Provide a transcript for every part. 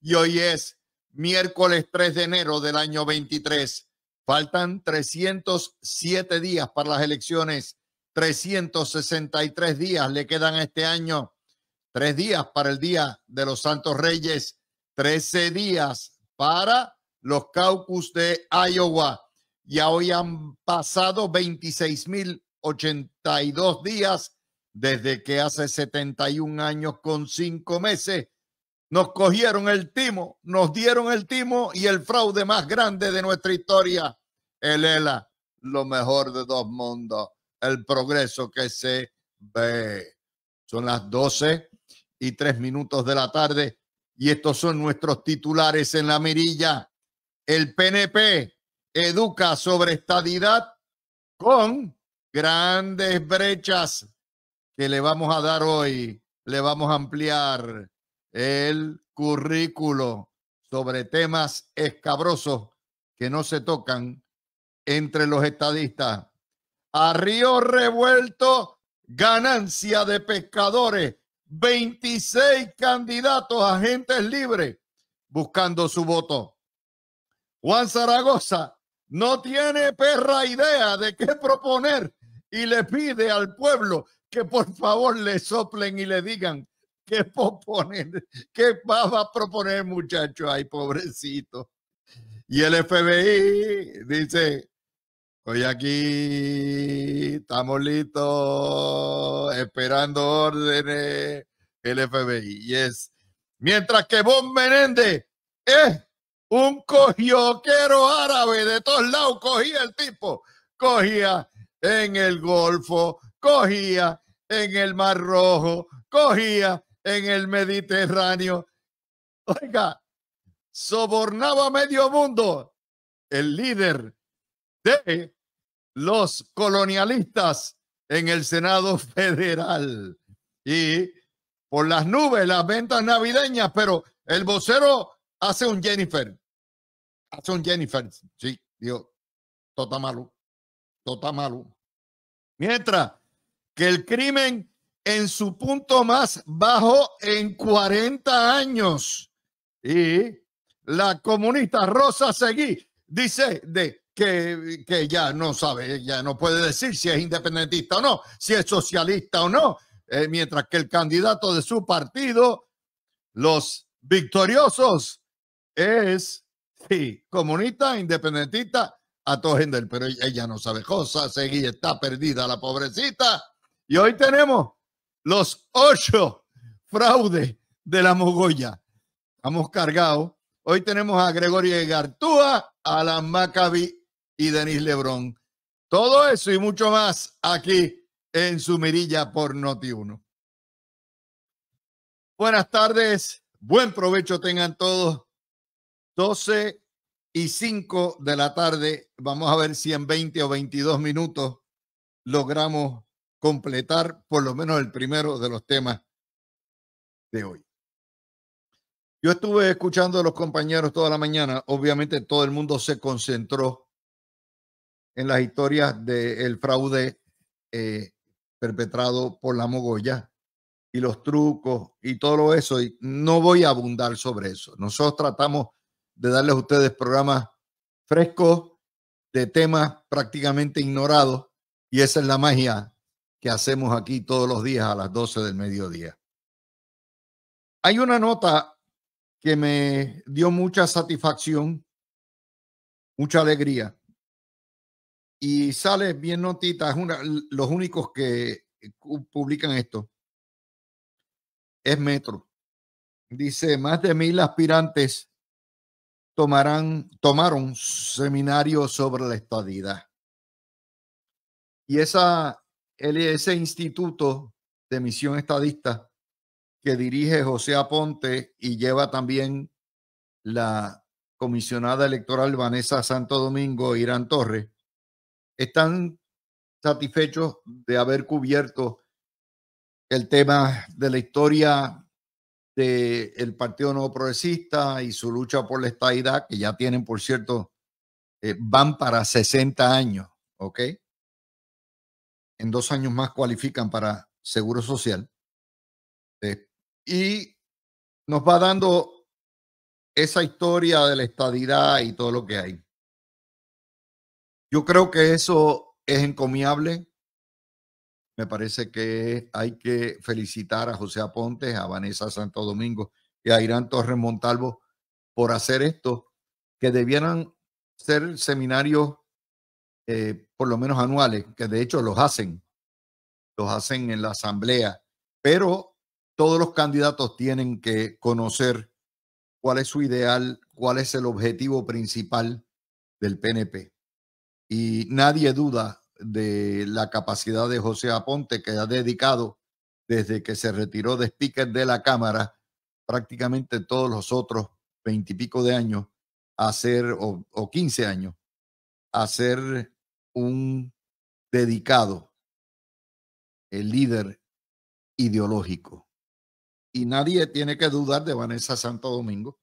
y hoy es miércoles 3 de enero del año 23. Faltan 307 días para las elecciones, 363 días le quedan este año, tres días para el Día de los Santos Reyes, 13 días para los caucus de Iowa. Ya hoy han pasado 26.082 días desde que hace 71 años con 5 meses nos cogieron el timo, nos dieron el timo y el fraude más grande de nuestra historia. El ELA, lo mejor de dos mundos, el progreso que se ve. Son las 12 y 3 minutos de la tarde y estos son nuestros titulares en la mirilla. El PNP educa sobre estadidad con grandes brechas que le vamos a dar hoy, le vamos a ampliar el currículo sobre temas escabrosos que no se tocan entre los estadistas. A río revuelto, ganancia de pescadores, 26 candidatos, agentes libres, buscando su voto. Juan Zaragoza no tiene perra idea de qué proponer y le pide al pueblo que por favor le soplen y le digan ¿Qué, proponer? ¿Qué va a proponer muchacho ahí, pobrecito? Y el FBI dice, hoy aquí estamos listos, esperando órdenes, el FBI. es, Mientras que Bob Menéndez es un cojioquero árabe de todos lados, cogía el tipo, cogía en el Golfo, cogía en el Mar Rojo, cogía en el Mediterráneo. Oiga, sobornaba medio mundo el líder de los colonialistas en el Senado Federal. Y por las nubes, las ventas navideñas, pero el vocero hace un Jennifer. Hace un Jennifer. Sí, digo, tota malo. Tota malo. Mientras que el crimen en su punto más bajo en 40 años. Y la comunista Rosa Seguí dice de que, que, ya no sabe, ya no puede decir si es independentista o no, si es socialista o no, eh, mientras que el candidato de su partido, los victoriosos, es comunista, independentista, a todo pero ella no sabe cosa, seguí, está perdida la pobrecita. Y hoy tenemos los ocho fraudes de la mogolla. Estamos cargados. Hoy tenemos a Gregorio Gartúa, Alan Maccabi y Denis Lebrón. Todo eso y mucho más aquí en su mirilla por Noti1. Buenas tardes, buen provecho tengan todos. 12 y 5 de la tarde. Vamos a ver si en 20 o 22 minutos logramos completar por lo menos el primero de los temas de hoy. Yo estuve escuchando a los compañeros toda la mañana. Obviamente todo el mundo se concentró en las historias del fraude eh, perpetrado por la mogoya y los trucos y todo eso. Y no voy a abundar sobre eso. Nosotros tratamos de darles a ustedes programas frescos de temas prácticamente ignorados y esa es la magia que hacemos aquí todos los días a las 12 del mediodía. Hay una nota que me dio mucha satisfacción, mucha alegría. Y sale bien notita, los únicos que eh, publican esto. Es Metro. Dice, más de mil aspirantes tomarán, tomaron seminario sobre la estadidad. Y esa ese instituto de misión estadista que dirige José Aponte y lleva también la comisionada electoral Vanessa Santo Domingo e Irán Torres, están satisfechos de haber cubierto el tema de la historia del Partido Nuevo Progresista y su lucha por la estadidad, que ya tienen, por cierto, eh, van para 60 años, ¿ok? en dos años más cualifican para Seguro Social. Eh, y nos va dando esa historia de la estadidad y todo lo que hay. Yo creo que eso es encomiable. Me parece que hay que felicitar a José Apontes, a Vanessa Santo Domingo y a Irán Torres Montalvo por hacer esto, que debieran ser seminarios eh, por lo menos anuales, que de hecho los hacen, los hacen en la asamblea, pero todos los candidatos tienen que conocer cuál es su ideal, cuál es el objetivo principal del PNP. Y nadie duda de la capacidad de José Aponte, que ha dedicado desde que se retiró de speaker de la Cámara prácticamente todos los otros veintipico de años a ser, o, quince años, a ser un dedicado, el líder ideológico. Y nadie tiene que dudar de Vanessa Santo Domingo.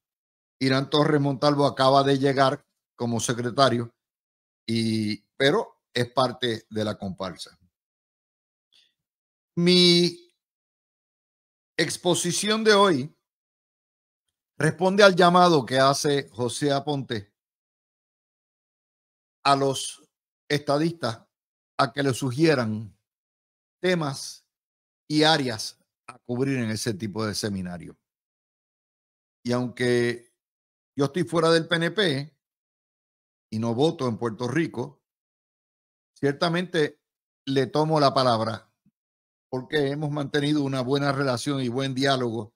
Irán Torres Montalvo acaba de llegar como secretario, y, pero es parte de la comparsa. Mi exposición de hoy responde al llamado que hace José Aponte a los estadistas a que le sugieran temas y áreas a cubrir en ese tipo de seminario. Y aunque yo estoy fuera del PNP y no voto en Puerto Rico, ciertamente le tomo la palabra porque hemos mantenido una buena relación y buen diálogo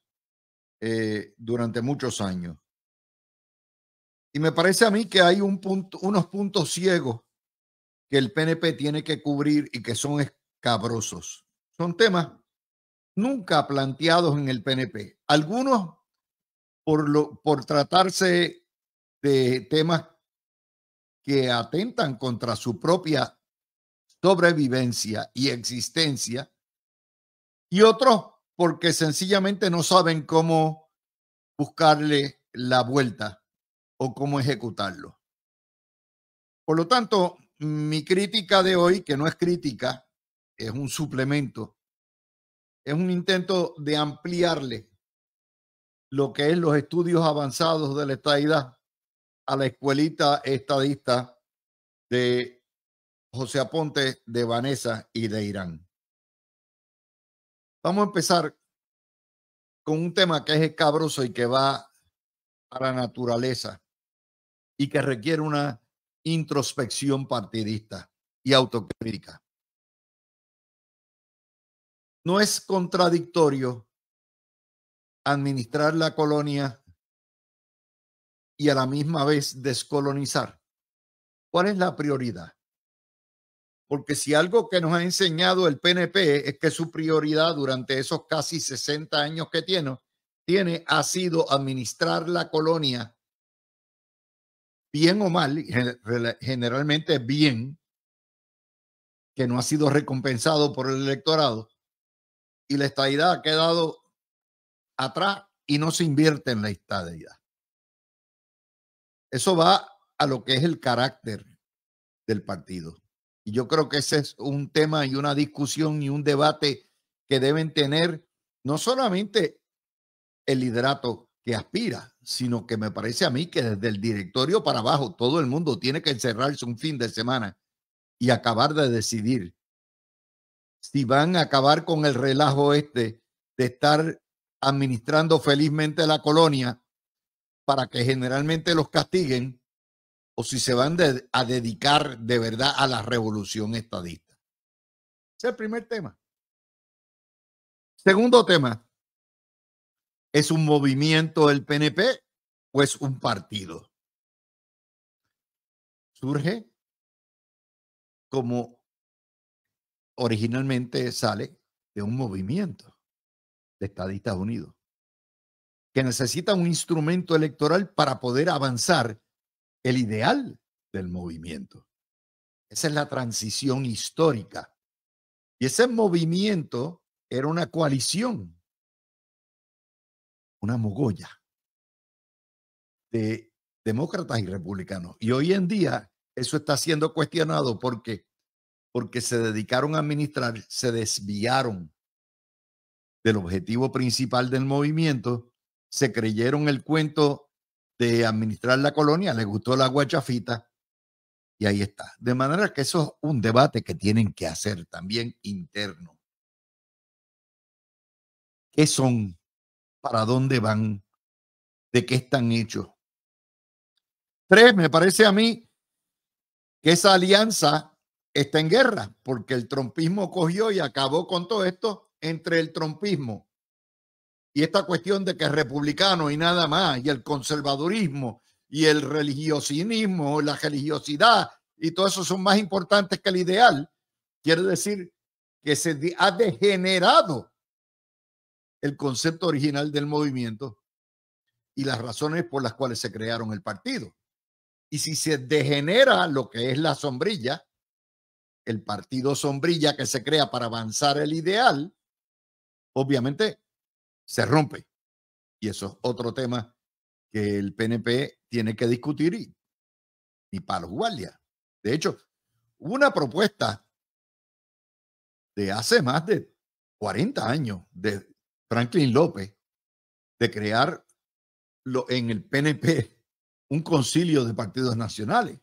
eh, durante muchos años. Y me parece a mí que hay un punto, unos puntos ciegos que el PNP tiene que cubrir y que son escabrosos. Son temas nunca planteados en el PNP. Algunos por, lo, por tratarse de temas que atentan contra su propia sobrevivencia y existencia, y otros porque sencillamente no saben cómo buscarle la vuelta o cómo ejecutarlo. Por lo tanto, mi crítica de hoy, que no es crítica, es un suplemento, es un intento de ampliarle lo que es los estudios avanzados de la estadidad a la escuelita estadista de José Aponte, de Vanessa y de Irán. Vamos a empezar con un tema que es escabroso y que va a la naturaleza y que requiere una introspección partidista y autocrítica. No es contradictorio administrar la colonia y a la misma vez descolonizar. ¿Cuál es la prioridad? Porque si algo que nos ha enseñado el PNP es que su prioridad durante esos casi 60 años que tiene, tiene ha sido administrar la colonia bien o mal, generalmente bien, que no ha sido recompensado por el electorado, y la estadidad ha quedado atrás y no se invierte en la estadidad. Eso va a lo que es el carácter del partido. Y yo creo que ese es un tema y una discusión y un debate que deben tener no solamente el liderato que aspira, sino que me parece a mí que desde el directorio para abajo todo el mundo tiene que encerrarse un fin de semana y acabar de decidir si van a acabar con el relajo este de estar administrando felizmente la colonia para que generalmente los castiguen o si se van a dedicar de verdad a la revolución estadista. Ese es el primer tema. Segundo tema, ¿Es un movimiento del PNP o es un partido? Surge como originalmente sale de un movimiento de Estados Unidos, que necesita un instrumento electoral para poder avanzar el ideal del movimiento. Esa es la transición histórica. Y ese movimiento era una coalición una mogolla de demócratas y republicanos. Y hoy en día eso está siendo cuestionado porque porque se dedicaron a administrar, se desviaron del objetivo principal del movimiento, se creyeron el cuento de administrar la colonia, les gustó la guachafita y ahí está. De manera que eso es un debate que tienen que hacer también interno. ¿Qué son para dónde van, de qué están hechos. Tres, me parece a mí que esa alianza está en guerra, porque el trompismo cogió y acabó con todo esto entre el trompismo y esta cuestión de que republicano y nada más, y el conservadurismo y el religiosinismo, la religiosidad y todo eso son más importantes que el ideal, quiere decir que se ha degenerado el concepto original del movimiento y las razones por las cuales se crearon el partido. Y si se degenera lo que es la sombrilla, el partido sombrilla que se crea para avanzar el ideal, obviamente se rompe. Y eso es otro tema que el PNP tiene que discutir y, para los De hecho, una propuesta de hace más de 40 años de, Franklin López de crear en el PNP un concilio de partidos nacionales,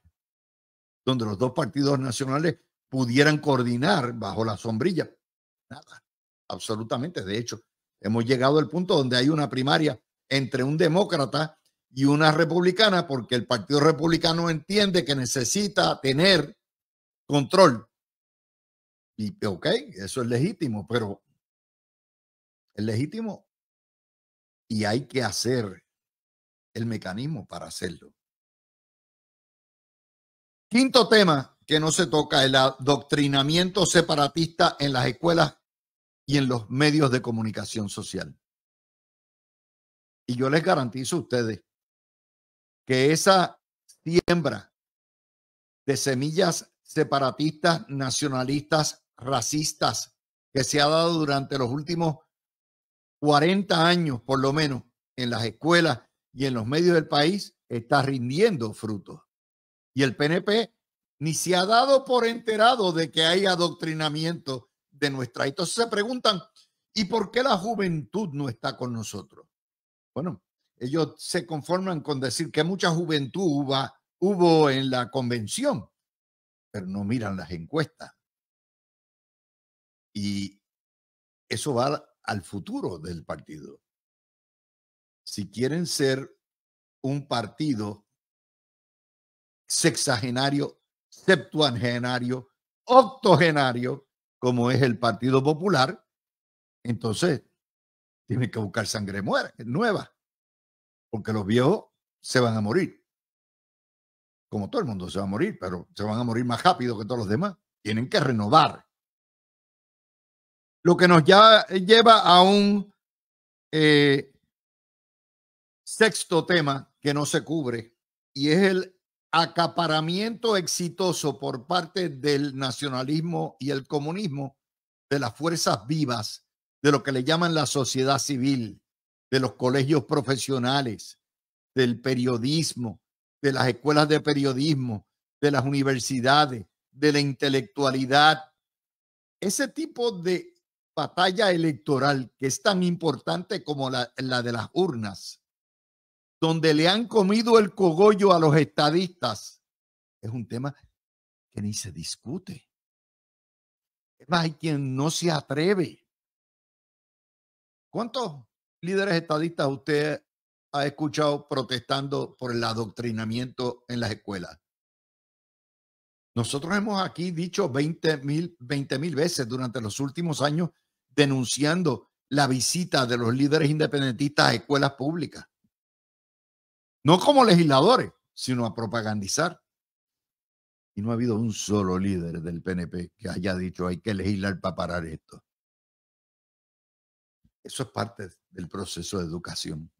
donde los dos partidos nacionales pudieran coordinar bajo la sombrilla. Nada, absolutamente. De hecho, hemos llegado al punto donde hay una primaria entre un demócrata y una republicana, porque el Partido Republicano entiende que necesita tener control. Y ok, eso es legítimo, pero es legítimo y hay que hacer el mecanismo para hacerlo. Quinto tema que no se toca, el adoctrinamiento separatista en las escuelas y en los medios de comunicación social. Y yo les garantizo a ustedes que esa siembra de semillas separatistas, nacionalistas, racistas que se ha dado durante los últimos 40 años por lo menos en las escuelas y en los medios del país está rindiendo frutos. Y el PNP ni se ha dado por enterado de que hay adoctrinamiento de nuestra. Entonces se preguntan, ¿y por qué la juventud no está con nosotros? Bueno, ellos se conforman con decir que mucha juventud hubo, hubo en la convención, pero no miran las encuestas. Y eso va al futuro del partido. Si quieren ser un partido sexagenario, septuagenario, octogenario, como es el Partido Popular, entonces tienen que buscar sangre nueva, porque los viejos se van a morir. Como todo el mundo se va a morir, pero se van a morir más rápido que todos los demás. Tienen que renovar lo que nos lleva a un eh, sexto tema que no se cubre y es el acaparamiento exitoso por parte del nacionalismo y el comunismo de las fuerzas vivas, de lo que le llaman la sociedad civil, de los colegios profesionales, del periodismo, de las escuelas de periodismo, de las universidades, de la intelectualidad. Ese tipo de batalla electoral que es tan importante como la, de las urnas, donde le han comido el cogollo a los estadistas, es un tema que ni se discute. Es más, hay quien no se atreve. ¿Cuántos líderes estadistas usted ha escuchado protestando por el adoctrinamiento en las escuelas? Nosotros hemos aquí dicho mil, 20 mil veces durante los últimos años denunciando la visita de los líderes independentistas a escuelas públicas. No como legisladores, sino a propagandizar. Y no ha habido un solo líder del PNP que haya dicho hay que legislar para parar esto. Eso es parte del proceso de educación.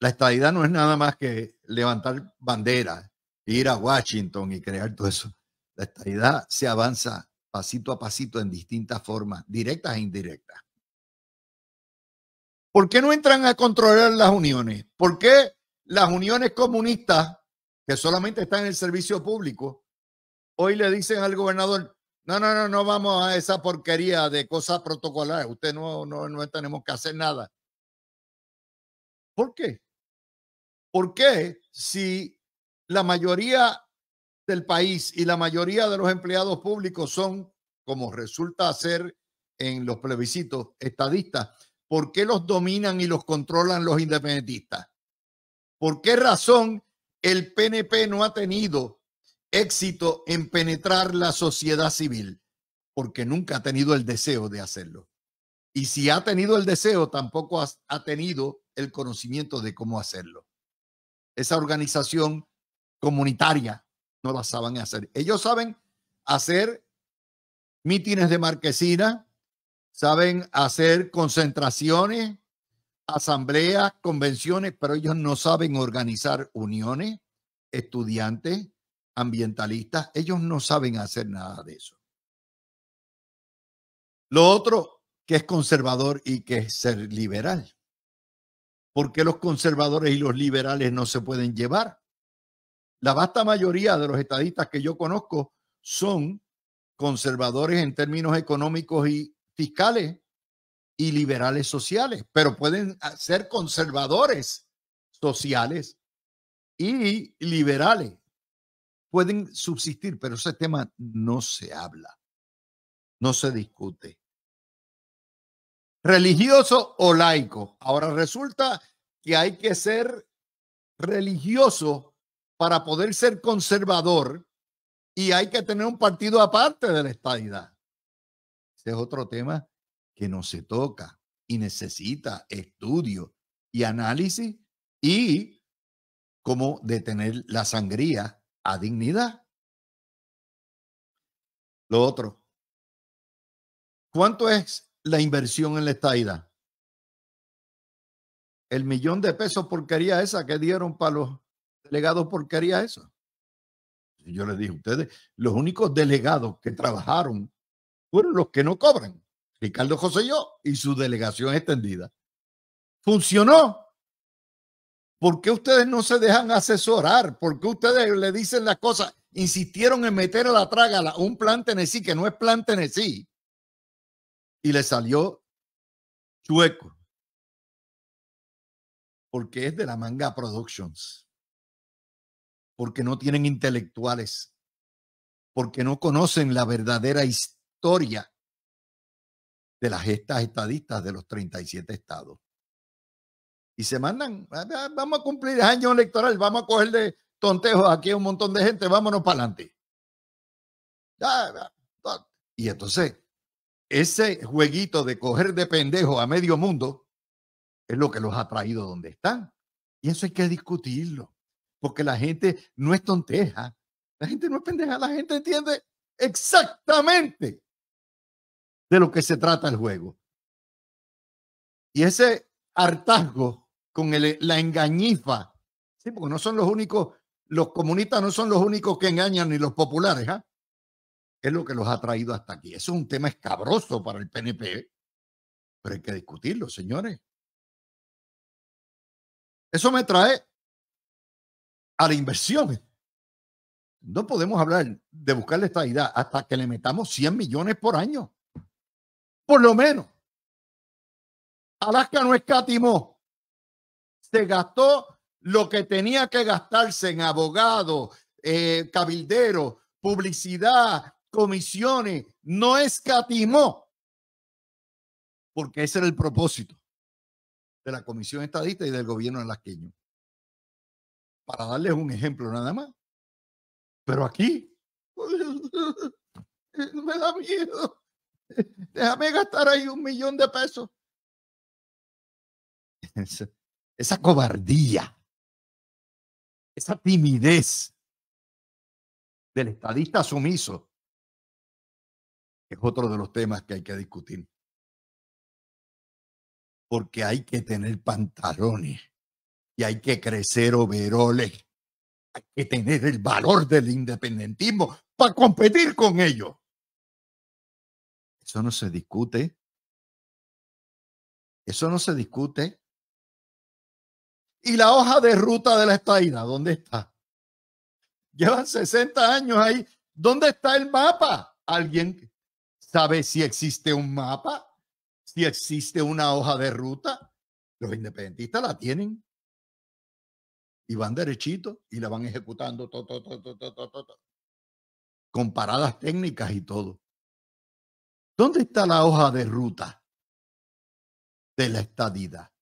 La estadidad no es nada más que levantar banderas, ir a Washington y crear todo eso. La estadidad se avanza pasito a pasito en distintas formas, directas e indirectas. ¿Por qué no entran a controlar las uniones? ¿Por qué las uniones comunistas, que solamente están en el servicio público, hoy le dicen al gobernador, no, no, no, no vamos a esa porquería de cosas protocolares, usted no, no, no tenemos que hacer nada. ¿Por qué? ¿Por qué si la mayoría del país y la mayoría de los empleados públicos son, como resulta ser en los plebiscitos estadistas, ¿por qué los dominan y los controlan los independentistas? ¿Por qué razón el PNP no ha tenido éxito en penetrar la sociedad civil? Porque nunca ha tenido el deseo de hacerlo. Y si ha tenido el deseo, tampoco ha, tenido el conocimiento de cómo hacerlo. Esa organización comunitaria no las saben hacer. Ellos saben hacer mítines de marquesina, saben hacer concentraciones, asambleas, convenciones, pero ellos no saben organizar uniones, estudiantes, ambientalistas. Ellos no saben hacer nada de eso. Lo otro que es conservador y que es ser liberal. ¿Por qué los conservadores y los liberales no se pueden llevar? La vasta mayoría de los estadistas que yo conozco son conservadores en términos económicos y fiscales y liberales sociales, pero pueden ah, ser conservadores sociales y liberales. Pueden subsistir, pero ese tema no se habla, no se discute. Religioso o laico. Ahora resulta que hay que ser religioso para poder ser conservador y hay que tener un partido aparte de la estaida Ese es otro tema que no se toca y necesita estudio y análisis y cómo detener la sangría a dignidad. Lo otro, ¿cuánto es la inversión en la estadidad? El millón de pesos porquería esa que dieron para los ¿por qué haría eso. yo les dije, ustedes, los únicos delegados que trabajaron fueron los que no cobran. Ricardo José y yo y su delegación extendida. Funcionó. ¿Por qué ustedes no se dejan asesorar? ¿Por qué ustedes le dicen las cosas? Insistieron en meter a la trágala un plan Tennessee que no es plan Tennessee. Y le salió chueco. Porque es de la manga Productions porque no tienen intelectuales, porque no conocen la verdadera historia de las gestas estadistas de los 37 estados. Y se mandan, ah, ah, vamos a cumplir año electoral, vamos a coger de tontejos aquí a un montón de gente, vámonos para adelante. Y entonces, ese jueguito de coger de pendejo a medio mundo es lo que los ha traído donde están. Y eso hay que discutirlo porque la gente no es tonteja, la gente no es pendeja, la gente entiende exactamente de lo que se trata el juego. Y ese hartazgo con la engañifa, sí, porque no son los únicos, los comunistas no son los únicos que engañan ni los populares, ¿ah? es lo que los ha traído hasta aquí. Eso es un tema escabroso para el PNP, pero hay que discutirlo, señores. Eso me trae inversiones. No podemos hablar de la estabilidad hasta que le metamos 100 millones por año. Por lo menos. Alaska no escatimó. Se gastó lo que tenía que gastarse en abogados, eh, cabilderos, publicidad, comisiones. No escatimó. Porque ese era el propósito de la Comisión Estadista y del gobierno alasqueño para darles un ejemplo nada más. Pero aquí, me da miedo. Déjame gastar ahí un millón de pesos. Esa, cobardía, esa timidez del estadista sumiso es otro de los temas que hay que discutir. Porque hay que tener pantalones y hay que crecer overoles. Hay que tener el valor del independentismo para competir con ellos. Eso no se discute. Eso no se discute. ¿Y la hoja de ruta de la estaída ¿Dónde está? Llevan 60 años ahí. ¿Dónde está el mapa? ¿Alguien sabe si existe un mapa? ¿Si existe una hoja de ruta? Los independentistas la tienen y van derechito y la van ejecutando con paradas técnicas y todo. ¿Dónde está la hoja de ruta de la estadidad?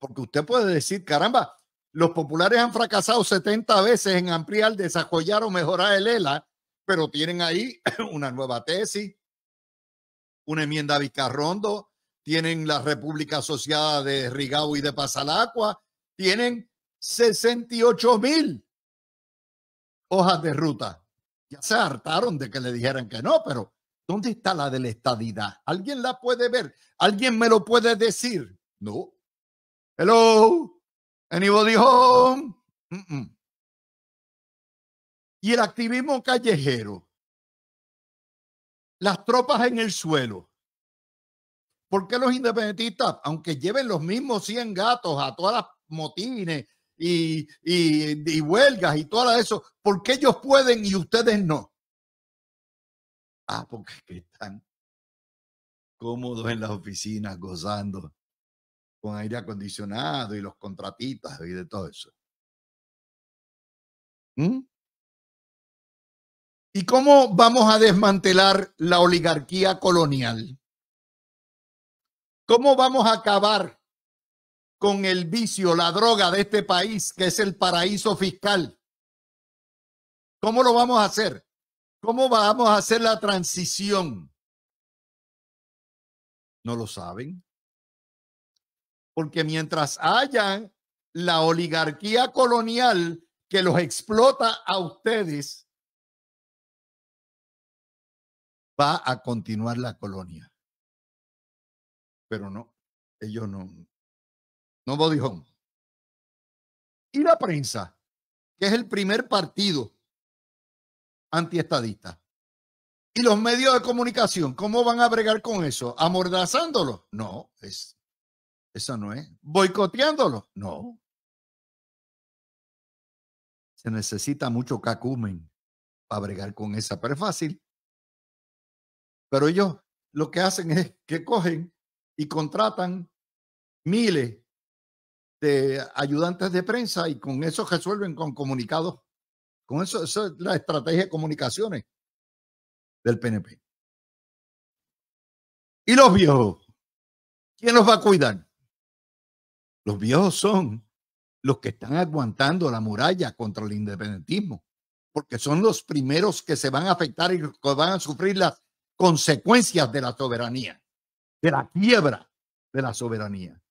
Porque usted puede decir, caramba, los populares han fracasado 70 veces en ampliar, desarrollar o mejorar el ELA, pero tienen ahí una nueva tesis, una enmienda a Vicarrondo, tienen la República Asociada de Rigao y de Pasalacua, tienen 68 mil hojas de ruta. Ya se hartaron de que le dijeran que no, pero ¿dónde está la del la estadidad? ¿Alguien la puede ver? ¿Alguien me lo puede decir? No. Hello. Anybody home? Y el activismo callejero. Las tropas en el suelo. ¿Por qué los independentistas, aunque lleven los mismos 100 gatos a todas las motines y, y, huelgas y todo eso, porque ellos pueden y ustedes no? Ah, porque están cómodos en las oficinas, gozando con aire acondicionado y los contratitas y de todo eso. ¿Mm? ¿Y cómo vamos a desmantelar la oligarquía colonial? ¿Cómo vamos a acabar con el vicio, la droga de este país, que es el paraíso fiscal. ¿Cómo lo vamos a hacer? ¿Cómo vamos a hacer la transición? No lo saben. Porque mientras haya la oligarquía colonial que los explota a ustedes, va a continuar la colonia. Pero no, ellos no, no home. Y la prensa, que es el primer partido antiestadista. Y los medios de comunicación, ¿cómo van a bregar con eso? ¿Amordazándolo? No, es, eso no es. ¿Boicoteándolo? No. Se necesita mucho cacumen para bregar con esa, pero es fácil. Pero ellos lo que hacen es que cogen y contratan miles de ayudantes de prensa y con eso resuelven con comunicados. Con eso, es la estrategia de comunicaciones del PNP. ¿Y los viejos? ¿Quién los va a cuidar? Los viejos son los que están aguantando la muralla contra el independentismo, porque son los primeros que se van a afectar y van a sufrir las consecuencias de la soberanía, de la quiebra de la soberanía.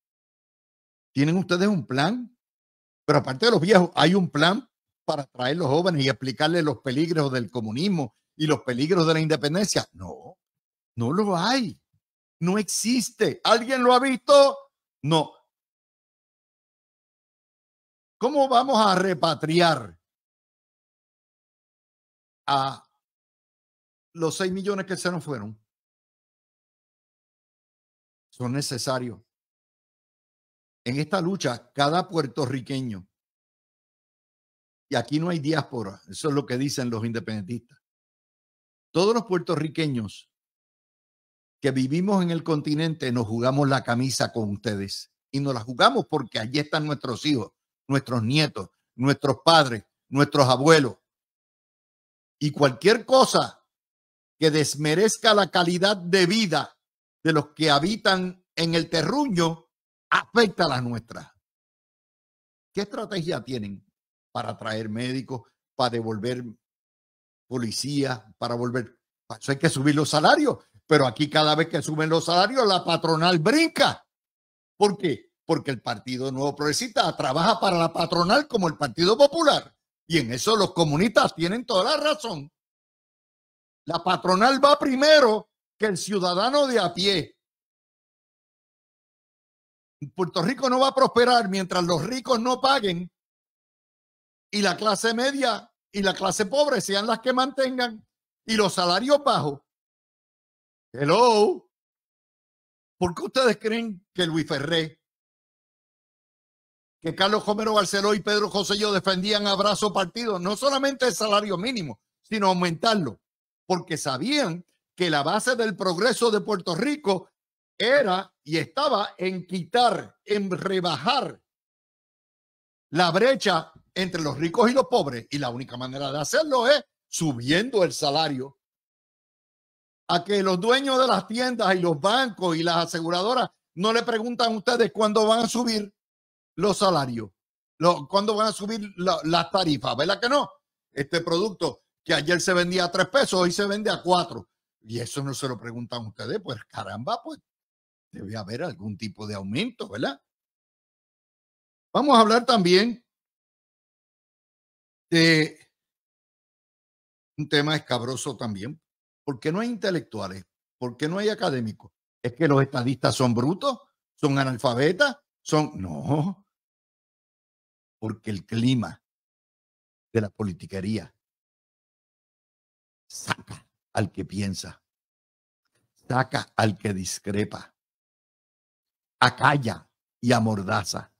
¿Tienen ustedes un plan? Pero aparte de los viejos, hay un plan para traer los jóvenes y explicarles los peligros del comunismo y los peligros de la independencia. No, no lo hay. No existe. ¿Alguien lo ha visto? No. ¿Cómo vamos a repatriar a los seis millones que se nos fueron? Son necesarios en esta lucha cada puertorriqueño, y aquí no hay diáspora, eso es lo que dicen los independentistas, todos los puertorriqueños que vivimos en el continente nos jugamos la camisa con ustedes y nos la jugamos porque allí están nuestros hijos, nuestros nietos, nuestros padres, nuestros abuelos. Y cualquier cosa que desmerezca la calidad de vida de los que habitan en el terruño, afecta a las nuestras. ¿Qué estrategia tienen para traer médicos, para devolver policía, para volver? Pues hay que subir los salarios, pero aquí cada vez que suben los salarios, la patronal brinca. ¿Por qué? Porque el Partido Nuevo Progresista trabaja para la patronal como el Partido Popular. Y en eso los comunistas tienen toda la razón. La patronal va primero que el ciudadano de a pie. Puerto Rico no va a prosperar mientras los ricos no paguen y la clase media y la clase pobre sean las que mantengan y los salarios bajos. Hello. ¿Por qué ustedes creen que Luis Ferré, que Carlos Romero Barceló y Pedro José defendían abrazo partido? No solamente el salario mínimo, sino aumentarlo, porque sabían que la base del progreso de Puerto Rico era y estaba en quitar, en rebajar la brecha entre los ricos y los pobres. Y la única manera de hacerlo es subiendo el salario. A que los dueños de las tiendas y los bancos y las aseguradoras no le preguntan a ustedes cuándo van a subir los salarios, lo, cuándo van a subir las tarifas, ¿verdad que no? Este producto que ayer se vendía a tres pesos, hoy se vende a cuatro. Y eso no se lo preguntan a ustedes, pues caramba, pues debe haber algún tipo de aumento, ¿verdad? Vamos a hablar también de un tema escabroso también. ¿Por qué no hay intelectuales? ¿Por qué no hay académicos? ¿Es que los estadistas son brutos? ¿Son analfabetas? ¿Son...? No. Porque el clima de la politiquería saca al que piensa, saca al que discrepa, a acalla y amordaza.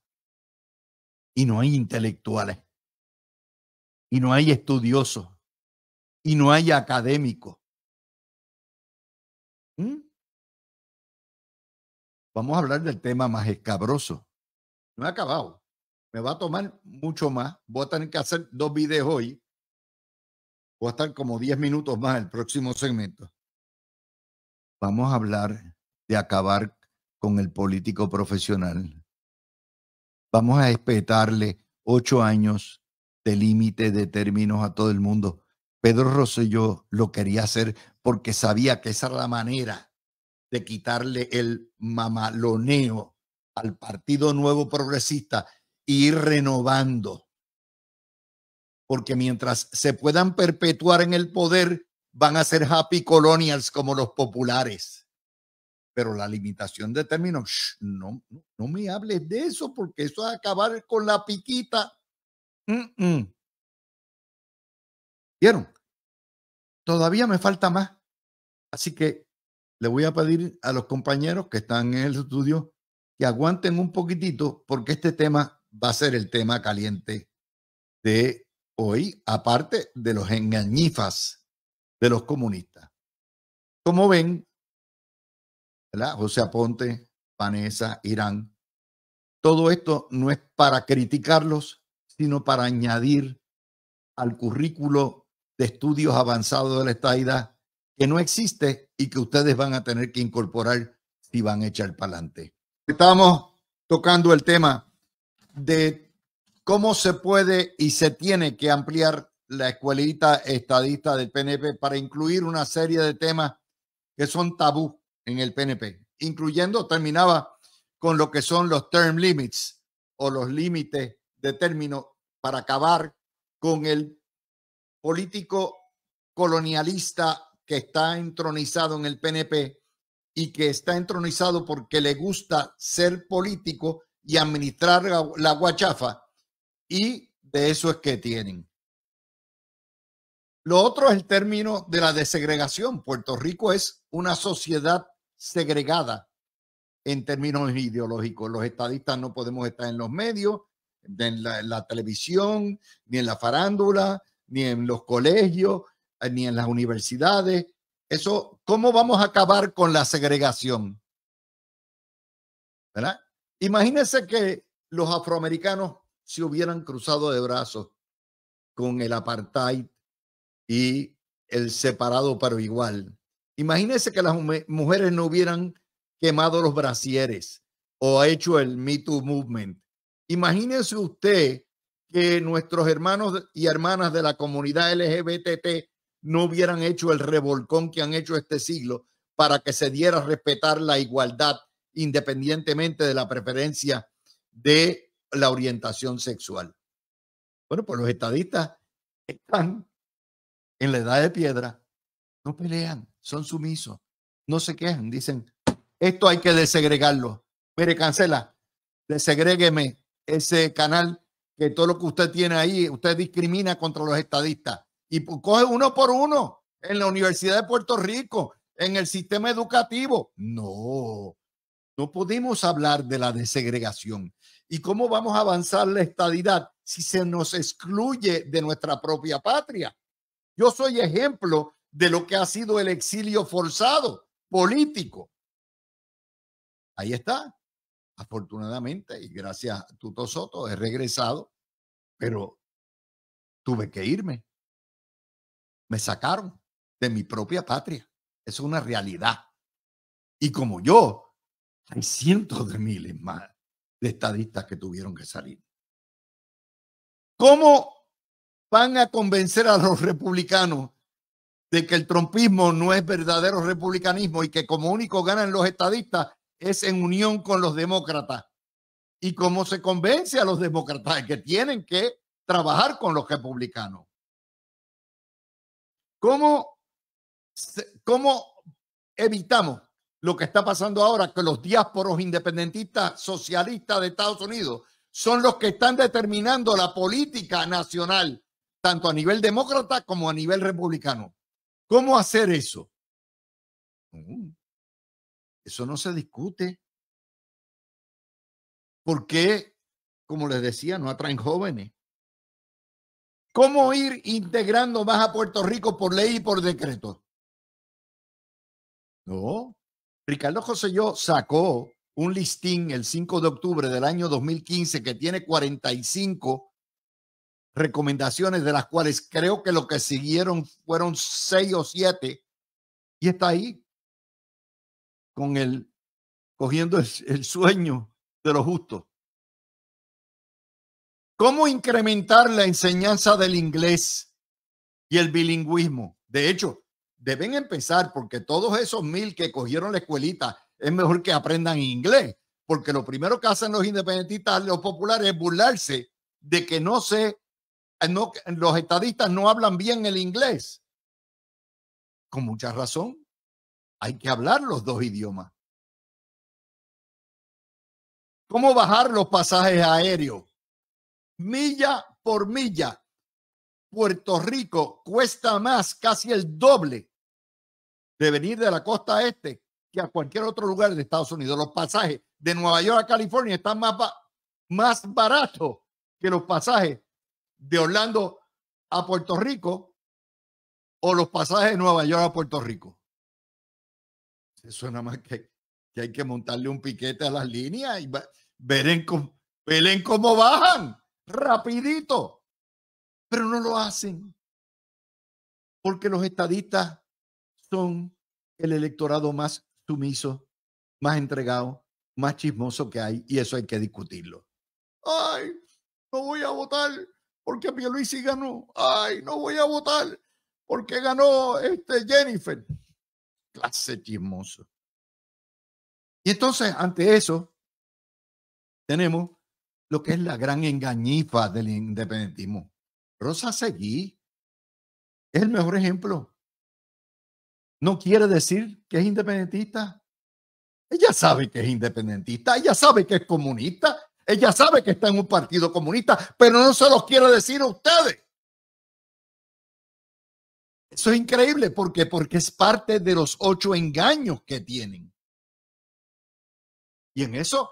Y no hay intelectuales. Y no hay estudiosos. Y no hay académicos. ¿Mm? Vamos a hablar del tema más escabroso. No he acabado. Me va a tomar mucho más. Voy a tener que hacer dos videos hoy. Voy a estar como 10 minutos más el próximo segmento. Vamos a hablar de acabar con el político profesional. Vamos a respetarle ocho años de límite de términos a todo el mundo. Pedro Roselló lo quería hacer porque sabía que esa era la manera de quitarle el mamaloneo al Partido Nuevo Progresista e ir renovando. Porque mientras se puedan perpetuar en el poder, van a ser happy colonials como los populares pero la limitación de términos, no, no me hables de eso porque eso es acabar con la piquita. ¿Vieron? Todavía me falta más. Así que le voy a pedir a los compañeros que están en el estudio que aguanten un poquitito porque este tema va a ser el tema caliente de hoy, aparte de los engañifas de los comunistas. Como ven, José Aponte, Vanessa, Irán. Todo esto no es para criticarlos, sino para añadir al currículo de estudios avanzados de la estadidad que no existe y que ustedes van a tener que incorporar si van a echar para adelante. Estamos tocando el tema de cómo se puede y se tiene que ampliar la escuelita estadista del PNP para incluir una serie de temas que son tabú en el PNP, incluyendo, terminaba con lo que son los term limits o los límites de término para acabar con el político colonialista que está entronizado en el PNP y que está entronizado porque le gusta ser político y administrar la guachafa. Y de eso es que tienen. Lo otro es el término de la desegregación. Puerto Rico es una sociedad segregada en términos ideológicos. Los estadistas no podemos estar en los medios, en la, televisión, ni en la farándula, ni en los colegios, eh, ni en las universidades. Eso, ¿cómo vamos a acabar con la segregación? ¿Verdad? Imagínense que los afroamericanos se hubieran cruzado de brazos con el apartheid y el separado pero igual. Imagínese que las mujeres no hubieran quemado los brasieres o hecho el Me Too Movement. Imagínese usted que nuestros hermanos y hermanas de la comunidad LGBT no hubieran hecho el revolcón que han hecho este siglo para que se diera a respetar la igualdad independientemente de la preferencia de la orientación sexual. Bueno, pues los estadistas están en la edad de piedra, no pelean son sumisos, no se quejan, dicen, esto hay que desegregarlo. Mire, cancela, desegrégueme ese canal que todo lo que usted tiene ahí, usted discrimina contra los estadistas. Y coge uno por uno en la Universidad de Puerto Rico, en el sistema educativo. No, no podemos hablar de la desegregación. ¿Y cómo vamos a avanzar la estadidad si se nos excluye de nuestra propia patria? Yo soy ejemplo de lo que ha sido el exilio forzado político. Ahí está. Afortunadamente, y gracias a Tuto Soto, he regresado, pero tuve que irme. Me sacaron de mi propia patria. Es una realidad. Y como yo, hay cientos de miles más de estadistas que tuvieron que salir. ¿Cómo van a convencer a los republicanos de que el trompismo no es verdadero republicanismo y que como único ganan los estadistas es en unión con los demócratas. Y cómo se convence a los demócratas de que tienen que trabajar con los republicanos. ¿Cómo, cómo evitamos lo que está pasando ahora, que los diásporos independentistas socialistas de Estados Unidos son los que están determinando la política nacional, tanto a nivel demócrata como a nivel republicano? ¿Cómo hacer eso? Mm. eso no se discute. ¿Por qué, como les decía, no atraen jóvenes? ¿Cómo ir integrando más a Puerto Rico por ley y por decreto? No. Ricardo José yo sacó un listín el 5 de octubre del año 2015 que tiene 45 recomendaciones, de las cuales creo que lo que siguieron fueron seis o siete, y está ahí, con el, cogiendo el, sueño de lo justo. ¿Cómo incrementar la enseñanza del inglés y el bilingüismo? De hecho, deben empezar porque todos esos mil que cogieron la escuelita es mejor que aprendan inglés, porque lo primero que hacen los independentistas, los populares, es burlarse de que no se. Eh, los estadistas no hablan bien el inglés. Con mucha razón, hay que hablar los dos idiomas. ¿Cómo bajar los pasajes aéreos? Milla por milla. Puerto Rico cuesta más, casi el doble, de venir de la costa este que a cualquier otro lugar de Estados Unidos. Los pasajes de Nueva York a California están más baratos que los pasajes de Orlando a Puerto Rico o los pasajes de Nueva York a Puerto Rico. Eso nada más que, que hay que montarle un piquete a las líneas y veren cómo, cómo bajan rapidito. Pero no lo hacen porque los estadistas son el electorado más sumiso, más entregado, más chismoso que hay y eso hay que discutirlo. Ay, no voy a votar porque Pierluisi ganó. Ay, no voy a votar porque ganó este Jennifer. Clase chismoso. Y entonces, ante eso, tenemos lo que es la gran engañifa del independentismo. Rosa Seguí es el mejor ejemplo. No quiere decir que es independentista. Ella sabe que es independentista, ella sabe que es comunista, ella sabe que está en un partido comunista, pero no se los quiere decir a ustedes. Eso es increíble porque, porque es parte de los ocho engaños que tienen. Y en eso,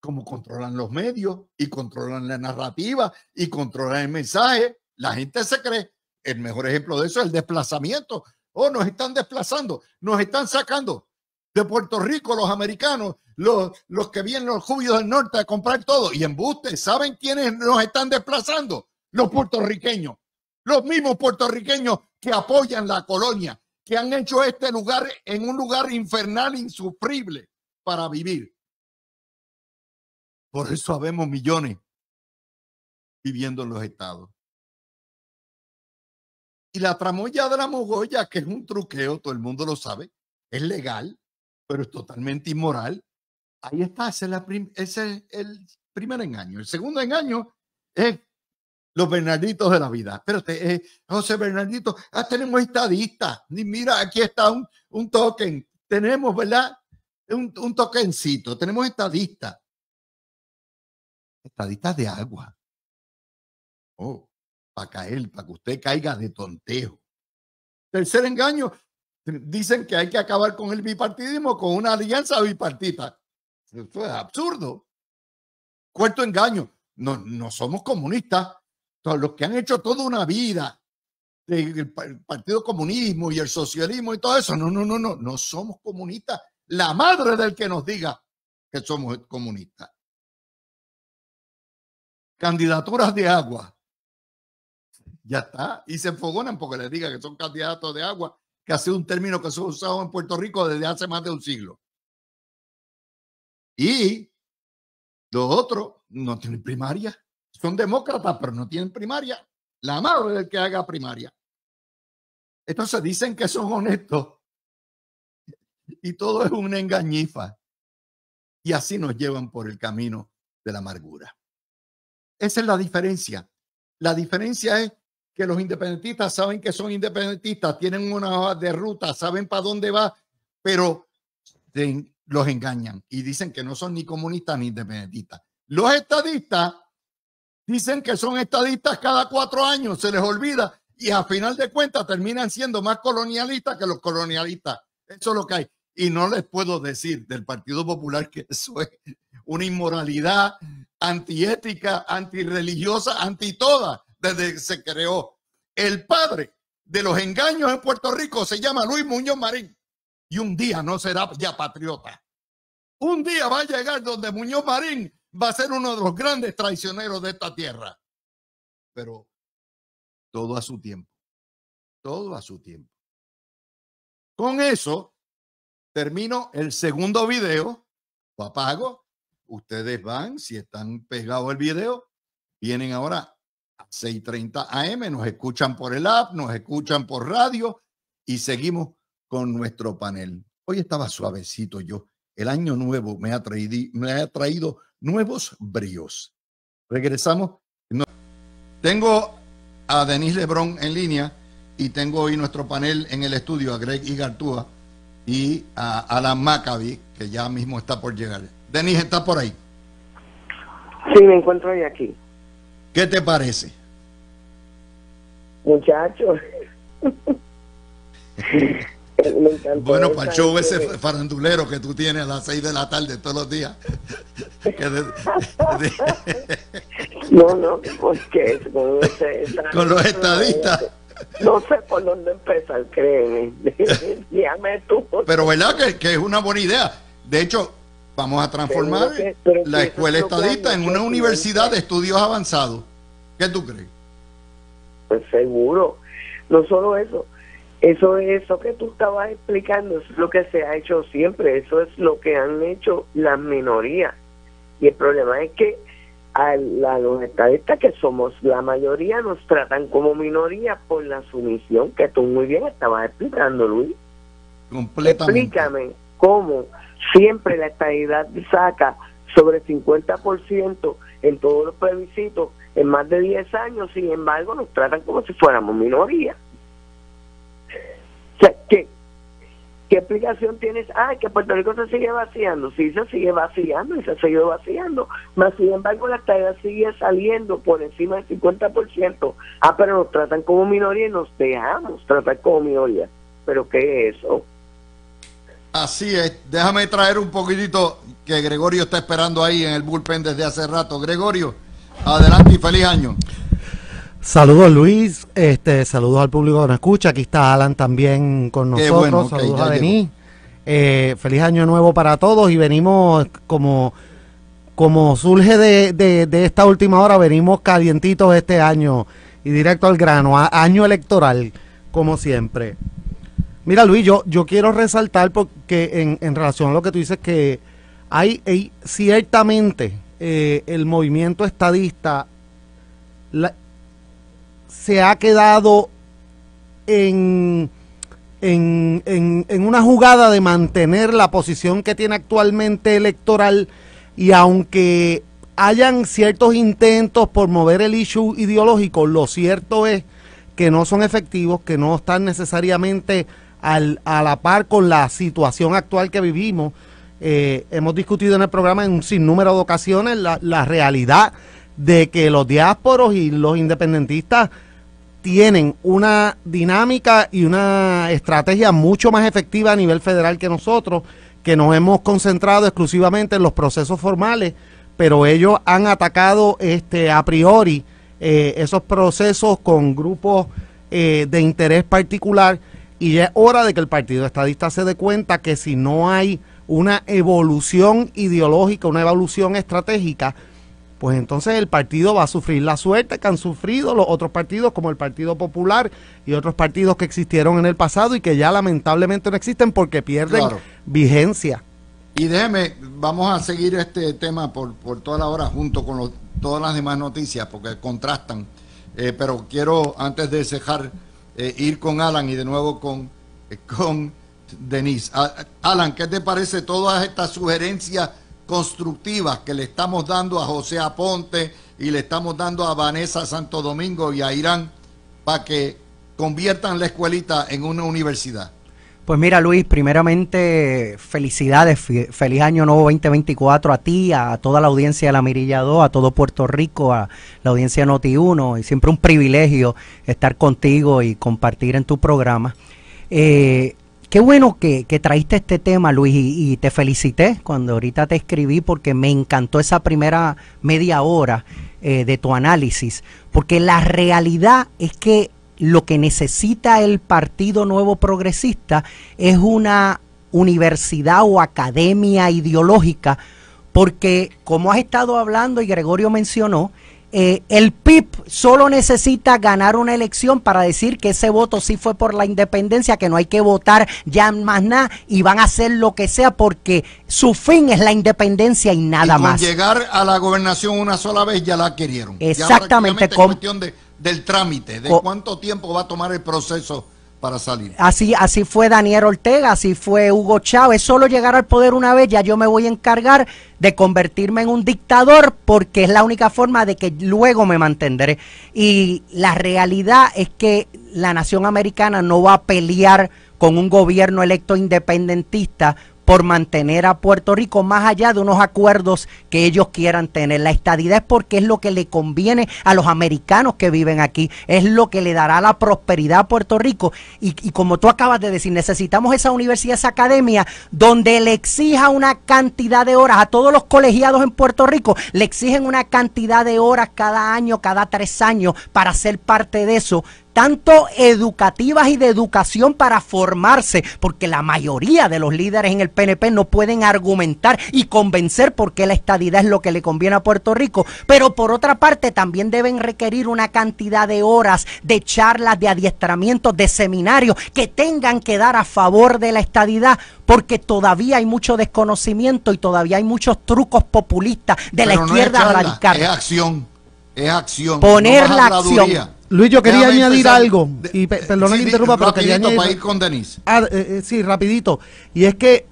como controlan los medios y controlan la narrativa y controlan el mensaje, la gente se cree. El mejor ejemplo de eso es el desplazamiento. Oh, nos están desplazando, nos están sacando de Puerto Rico, los americanos, los, que vienen los judíos del norte a comprar todo. Y embuste, ¿saben quiénes nos están desplazando? Los puertorriqueños. Los mismos puertorriqueños que apoyan la colonia, que han hecho este lugar en un lugar infernal, insufrible para vivir. Por eso habemos millones viviendo en los estados. Y la tramoya de la mogolla, que es un truqueo, todo el mundo lo sabe, es legal, pero es totalmente inmoral. Ahí está, ese es, el primer engaño. El segundo engaño es los Bernarditos de la vida. Pero eh, José Bernardito, ah, tenemos estadistas. Mira, aquí está un, un token. Tenemos, ¿verdad? Un, un tokencito. Tenemos estadistas. Estadistas de agua. Oh, para caer, para que usted caiga de tonteo. Tercer engaño, dicen que hay que acabar con el bipartidismo con una alianza bipartita. Esto es absurdo. Cuarto engaño. No, no somos comunistas. Todos los que han hecho toda una vida el, Partido Comunismo y el socialismo y todo eso. No, no, no, no. No somos comunistas. La madre del que nos diga que somos comunistas. Candidaturas de agua. Ya está. Y se enfogonan porque les diga que son candidatos de agua que ha sido un término que se ha usado en Puerto Rico desde hace más de un siglo. Y los otros no tienen primaria. Son demócratas, pero no tienen primaria. La madre del que haga primaria. Entonces dicen que son honestos. Y todo es una engañifa. Y así nos llevan por el camino de la amargura. Esa es la diferencia. La diferencia es que los independentistas saben que son independentistas, tienen una de ruta, saben para dónde va, pero los engañan y dicen que no son ni comunistas ni independentistas. Los estadistas dicen que son estadistas cada cuatro años, se les olvida y a final de cuentas terminan siendo más colonialistas que los colonialistas. Eso es lo que hay. Y no les puedo decir del Partido Popular que eso es una inmoralidad antiética, antirreligiosa, anti toda desde que se creó. El padre de los engaños en Puerto Rico se llama Luis Muñoz Marín y un día no será ya patriota. Un día va a llegar donde Muñoz Marín va a ser uno de los grandes traicioneros de esta tierra. Pero todo a su tiempo. Todo a su tiempo. Con eso termino el segundo video. Lo apago. Ustedes van, si están pegados al video, vienen ahora 6:30 AM. Nos escuchan por el app, nos escuchan por radio y seguimos con nuestro panel. Hoy estaba suavecito yo. El año nuevo me ha, traído, me ha traído nuevos bríos. Regresamos. Tengo a Denis Lebrón en línea y tengo hoy nuestro panel en el estudio a Greg Igartúa y a Alan Maccabi, que ya mismo está por llegar. Denise, ¿está por ahí? Sí, me encuentro hoy aquí. ¿Qué te parece? Muchachos. bueno, para el ese farandulero que tú tienes a las 6 de la tarde todos los días. no, no, ¿por qué? con los estadistas. No sé por dónde empezar, créeme. Dígame tú. Pero verdad que es una buena idea. De hecho, Vamos a transformar la escuela estadista en una universidad de estudios avanzados. ¿Qué tú crees? Pues seguro. No solo eso. Eso es eso que tú estabas explicando, es lo que se ha hecho siempre, eso es lo que han hecho las minorías. Y el problema es que a, los estadistas, que somos la mayoría, nos tratan como minoría por la sumisión que tú muy bien estabas explicando, Luis. Completamente. Explícame como siempre la estadidad saca sobre 50% en todos los plebiscitos en más de 10 años, sin embargo nos tratan como si fuéramos minoría. O sea, ¿qué, ¿Qué explicación tienes? Ah, que Puerto Rico se sigue vaciando. Sí, se sigue vaciando y se ha seguido vaciando. más sin embargo, la estabilidad sigue saliendo por encima del 50%. Ah, pero nos tratan como minoría y nos dejamos tratar como minoría. ¿Pero qué es eso? Así es. Déjame traer un poquitito que Gregorio está esperando ahí en el bullpen desde hace rato. Gregorio, adelante y feliz año. Saludos Luis, este, saludos al público que nos escucha. Aquí está Alan también con nosotros. saludos a Denis. Eh, feliz año nuevo para todos y venimos como como surge de, esta última hora, venimos calientitos este año y directo al grano, año electoral, como siempre. Mira, Luis, yo, yo quiero resaltar porque en, en relación a lo que tú dices que hay, ciertamente eh, el movimiento estadista se ha quedado en, en, en, en una jugada de mantener la posición que tiene actualmente electoral y aunque hayan ciertos intentos por mover el issue ideológico, lo cierto es que no son efectivos, que no están necesariamente a la par con la situación actual que vivimos. Eh, hemos discutido en el programa en un sinnúmero de ocasiones la, realidad de que los diásporos y los independentistas tienen una dinámica y una estrategia mucho más efectiva a nivel federal que nosotros, que nos hemos concentrado exclusivamente en los procesos formales, pero ellos han atacado este, a priori eh, esos procesos con grupos eh, de interés particular y es hora de que el Partido Estadista se dé cuenta que si no hay una evolución ideológica, una evolución estratégica, pues entonces el partido va a sufrir la suerte que han sufrido los otros partidos como el Partido Popular y otros partidos que existieron en el pasado y que ya lamentablemente no existen porque pierden vigencia. Y déjeme, vamos a seguir este tema por, toda la hora junto con todas las demás noticias porque contrastan. Eh, pero quiero, antes de cejar eh, ir con Alan y de nuevo con, eh, con Denise. Ah, Alan, ¿qué te parece todas estas sugerencias constructivas que le estamos dando a José Aponte y le estamos dando a Vanessa Santo Domingo y a Irán para que conviertan la escuelita en una universidad? Pues mira Luis, primeramente felicidades, feliz año nuevo 2024 a ti, a toda la audiencia de la Mirilla 2, a todo Puerto Rico, a la audiencia Noti 1 y siempre un privilegio estar contigo y compartir en tu programa. Eh, qué bueno que, que traíste este tema Luis y, te felicité cuando ahorita te escribí porque me encantó esa primera media hora eh, de tu análisis, porque la realidad es que lo que necesita el Partido Nuevo Progresista es una universidad o academia ideológica, porque como has estado hablando y Gregorio mencionó, eh, el PIB solo necesita ganar una elección para decir que ese voto sí fue por la independencia, que no hay que votar ya más nada y van a hacer lo que sea porque su fin es la independencia y nada y con Llegar a la gobernación una sola vez ya la querieron. Exactamente. cuestión de del trámite, de cuánto tiempo va a tomar el proceso para salir. Así, así fue Daniel Ortega, así fue Hugo Chávez. Solo llegar al poder una vez, ya yo me voy a encargar de convertirme en un dictador porque es la única forma de que luego me mantendré. Y la realidad es que la nación americana no va a pelear con un gobierno electo independentista por mantener a Puerto Rico más allá de unos acuerdos que ellos quieran tener. La estadidad es porque es lo que le conviene a los americanos que viven aquí, es lo que le dará la prosperidad a Puerto Rico. Y, y como tú acabas de decir, necesitamos esa universidad, esa academia, donde le exija una cantidad de horas a todos los colegiados en Puerto Rico, le exigen una cantidad de horas cada año, cada tres años, para ser parte de eso tanto educativas y de educación para formarse, porque la mayoría de los líderes en el PNP no pueden argumentar y convencer por qué la estadidad es lo que le conviene a Puerto Rico, pero por otra parte también deben requerir una cantidad de horas, de charlas, de adiestramientos, de seminarios que tengan que dar a favor de la estadidad, porque todavía hay mucho desconocimiento y todavía hay muchos trucos populistas de la izquierda radical. Es acción, es acción. Poner la acción Luis, yo quería añadir algo, y perdona eh, sí, que interrumpa, pero quería añadir... ir con Denise. Ah, eh, eh, sí, rapidito. Y es que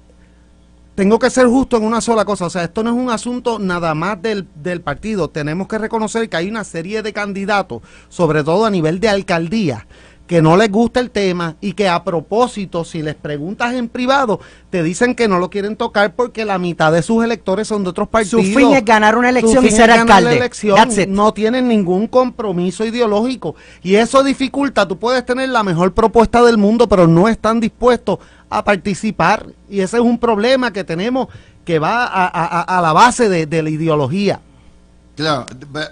tengo que ser justo en una sola cosa. O sea, esto no es un asunto nada más del, del partido. Tenemos que reconocer que hay una serie de candidatos, sobre todo a nivel de alcaldía, que no les gusta el tema y que a propósito, si les preguntas en privado, te dicen que no lo quieren tocar porque la mitad de sus electores son de otros partidos. Su fin es ganar una elección y ser alcalde. La elección, no tienen ningún compromiso ideológico y eso dificulta. Tú puedes tener la mejor propuesta del mundo, pero no están dispuestos a participar y ese es un problema que tenemos que va a, la base de, de la ideología. Claro,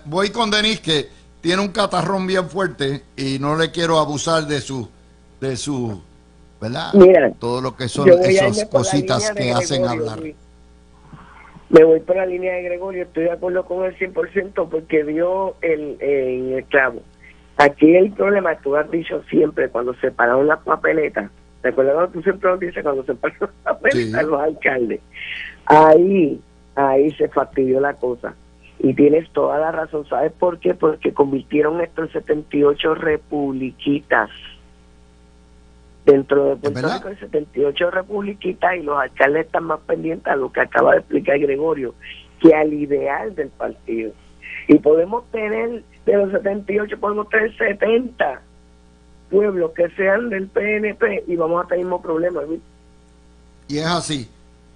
voy con Denis que tiene un catarrón bien fuerte y no le quiero abusar de su, de su, ¿verdad? todo lo que son esas cositas que hacen hablar. Me voy por la línea de Gregorio, estoy de acuerdo con el 100% porque vio el, el clavo. Aquí el problema, tú has dicho siempre, cuando separaron las papeletas, recuerda cuando tú siempre nos dices, cuando separaron las papeletas, los alcaldes, ahí, ahí se fastidió la cosa y tienes toda la razón, ¿sabes por qué? Porque convirtieron esto en 78 republiquitas. Dentro de Puerto 78 republiquitas y los alcaldes están más pendientes a lo que acaba de explicar Gregorio, que al ideal del partido. Y podemos tener, de los 78, podemos tener 70 pueblos que sean del PNP y vamos a tener el Y es así.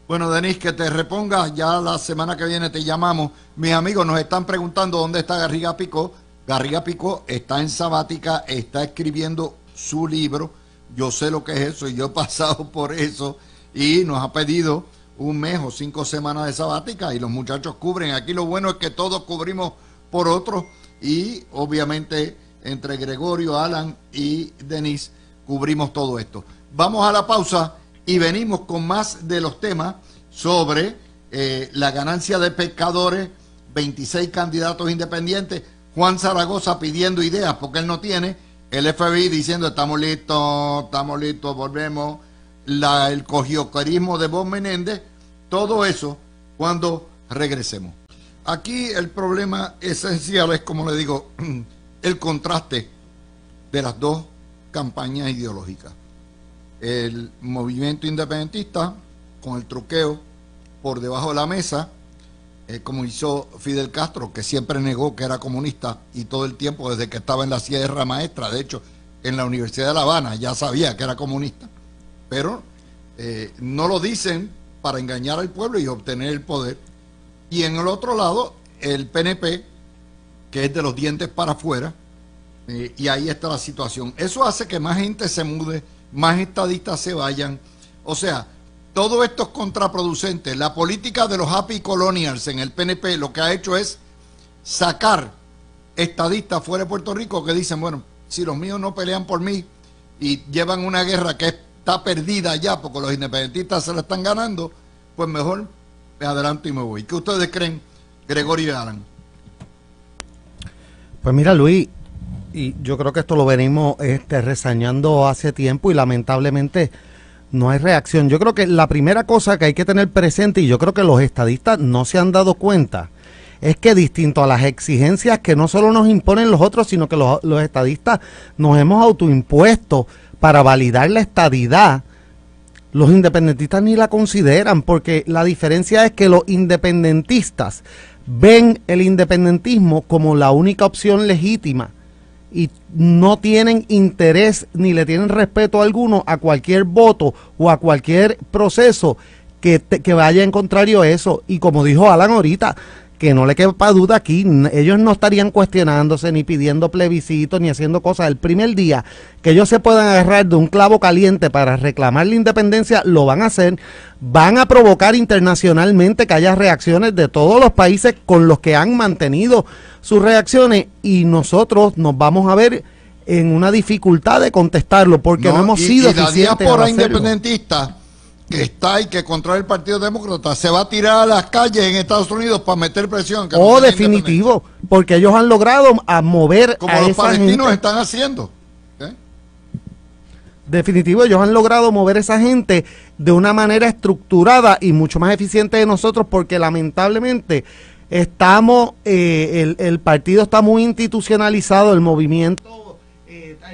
Bueno, Denis, que te repongas, ya la semana que viene te llamamos. Mis amigos nos están preguntando dónde está Garriga Pico. Garriga Pico está en sabática, está escribiendo su libro. Yo sé lo que es eso y yo he pasado por eso. Y nos ha pedido un mes o cinco semanas de sabática y los muchachos cubren. Aquí lo bueno es que todos cubrimos por otros y obviamente entre Gregorio, Alan y Denis cubrimos todo esto. Vamos a la pausa y venimos con más de los temas sobre eh, la ganancia de pescadores, 26 candidatos independientes, Juan Zaragoza pidiendo ideas porque él no tiene, el FBI diciendo estamos listos, estamos listos, volvemos, la, el cogiocarismo de Bob Menéndez, todo eso cuando regresemos. Aquí el problema esencial es, como le digo, el contraste de las dos campañas ideológicas el movimiento independentista con el truqueo por debajo de la mesa, eh, como hizo Fidel Castro, que siempre negó que era comunista y todo el tiempo desde que estaba en la Sierra Maestra, de hecho en la Universidad de La Habana ya sabía que era comunista, pero eh, no lo dicen para engañar al pueblo y obtener el poder. Y en el otro lado, el PNP, que es de los dientes para afuera, eh, y ahí está la situación. Eso hace que más gente se mude más estadistas se vayan. O sea, todo esto es contraproducente. La política de los happy colonials en el PNP lo que ha hecho es sacar estadistas fuera de Puerto Rico que dicen, bueno, si los míos no pelean por mí y llevan una guerra que está perdida ya porque los independentistas se la están ganando, pues mejor me adelanto y me voy. ¿Qué ustedes creen, Gregorio y Alan? Pues mira, Luis, y yo creo que esto lo venimos este, resañando hace tiempo y lamentablemente no hay reacción. Yo creo que la primera cosa que hay que tener presente, y yo creo que los estadistas no se han dado cuenta, es que distinto a las exigencias que no solo nos imponen los otros, sino que los, los estadistas nos hemos autoimpuesto para validar la estadidad, los independentistas ni la consideran, porque la diferencia es que los independentistas ven el independentismo como la única opción legítima y no tienen interés ni le tienen respeto alguno a cualquier voto o a cualquier proceso que, vaya en contrario a eso. Y como dijo Alan ahorita, que no le quepa duda aquí, ellos no estarían cuestionándose ni pidiendo plebiscitos ni haciendo cosas. El primer día que ellos se puedan agarrar de un clavo caliente para reclamar la independencia, lo van a hacer. Van a provocar internacionalmente que haya reacciones de todos los países con los que han mantenido sus reacciones y nosotros nos vamos a ver en una dificultad de contestarlo porque no, hemos sido que está y que controla el Partido Demócrata se va a tirar a las calles en Estados Unidos para meter presión. Oh, o definitivo, porque ellos han logrado a mover Como a los esa palestinos están haciendo. ¿eh? Definitivo, ellos han logrado mover esa gente de una manera estructurada y mucho más eficiente de nosotros porque lamentablemente estamos, eh, el, el partido está muy institucionalizado, el movimiento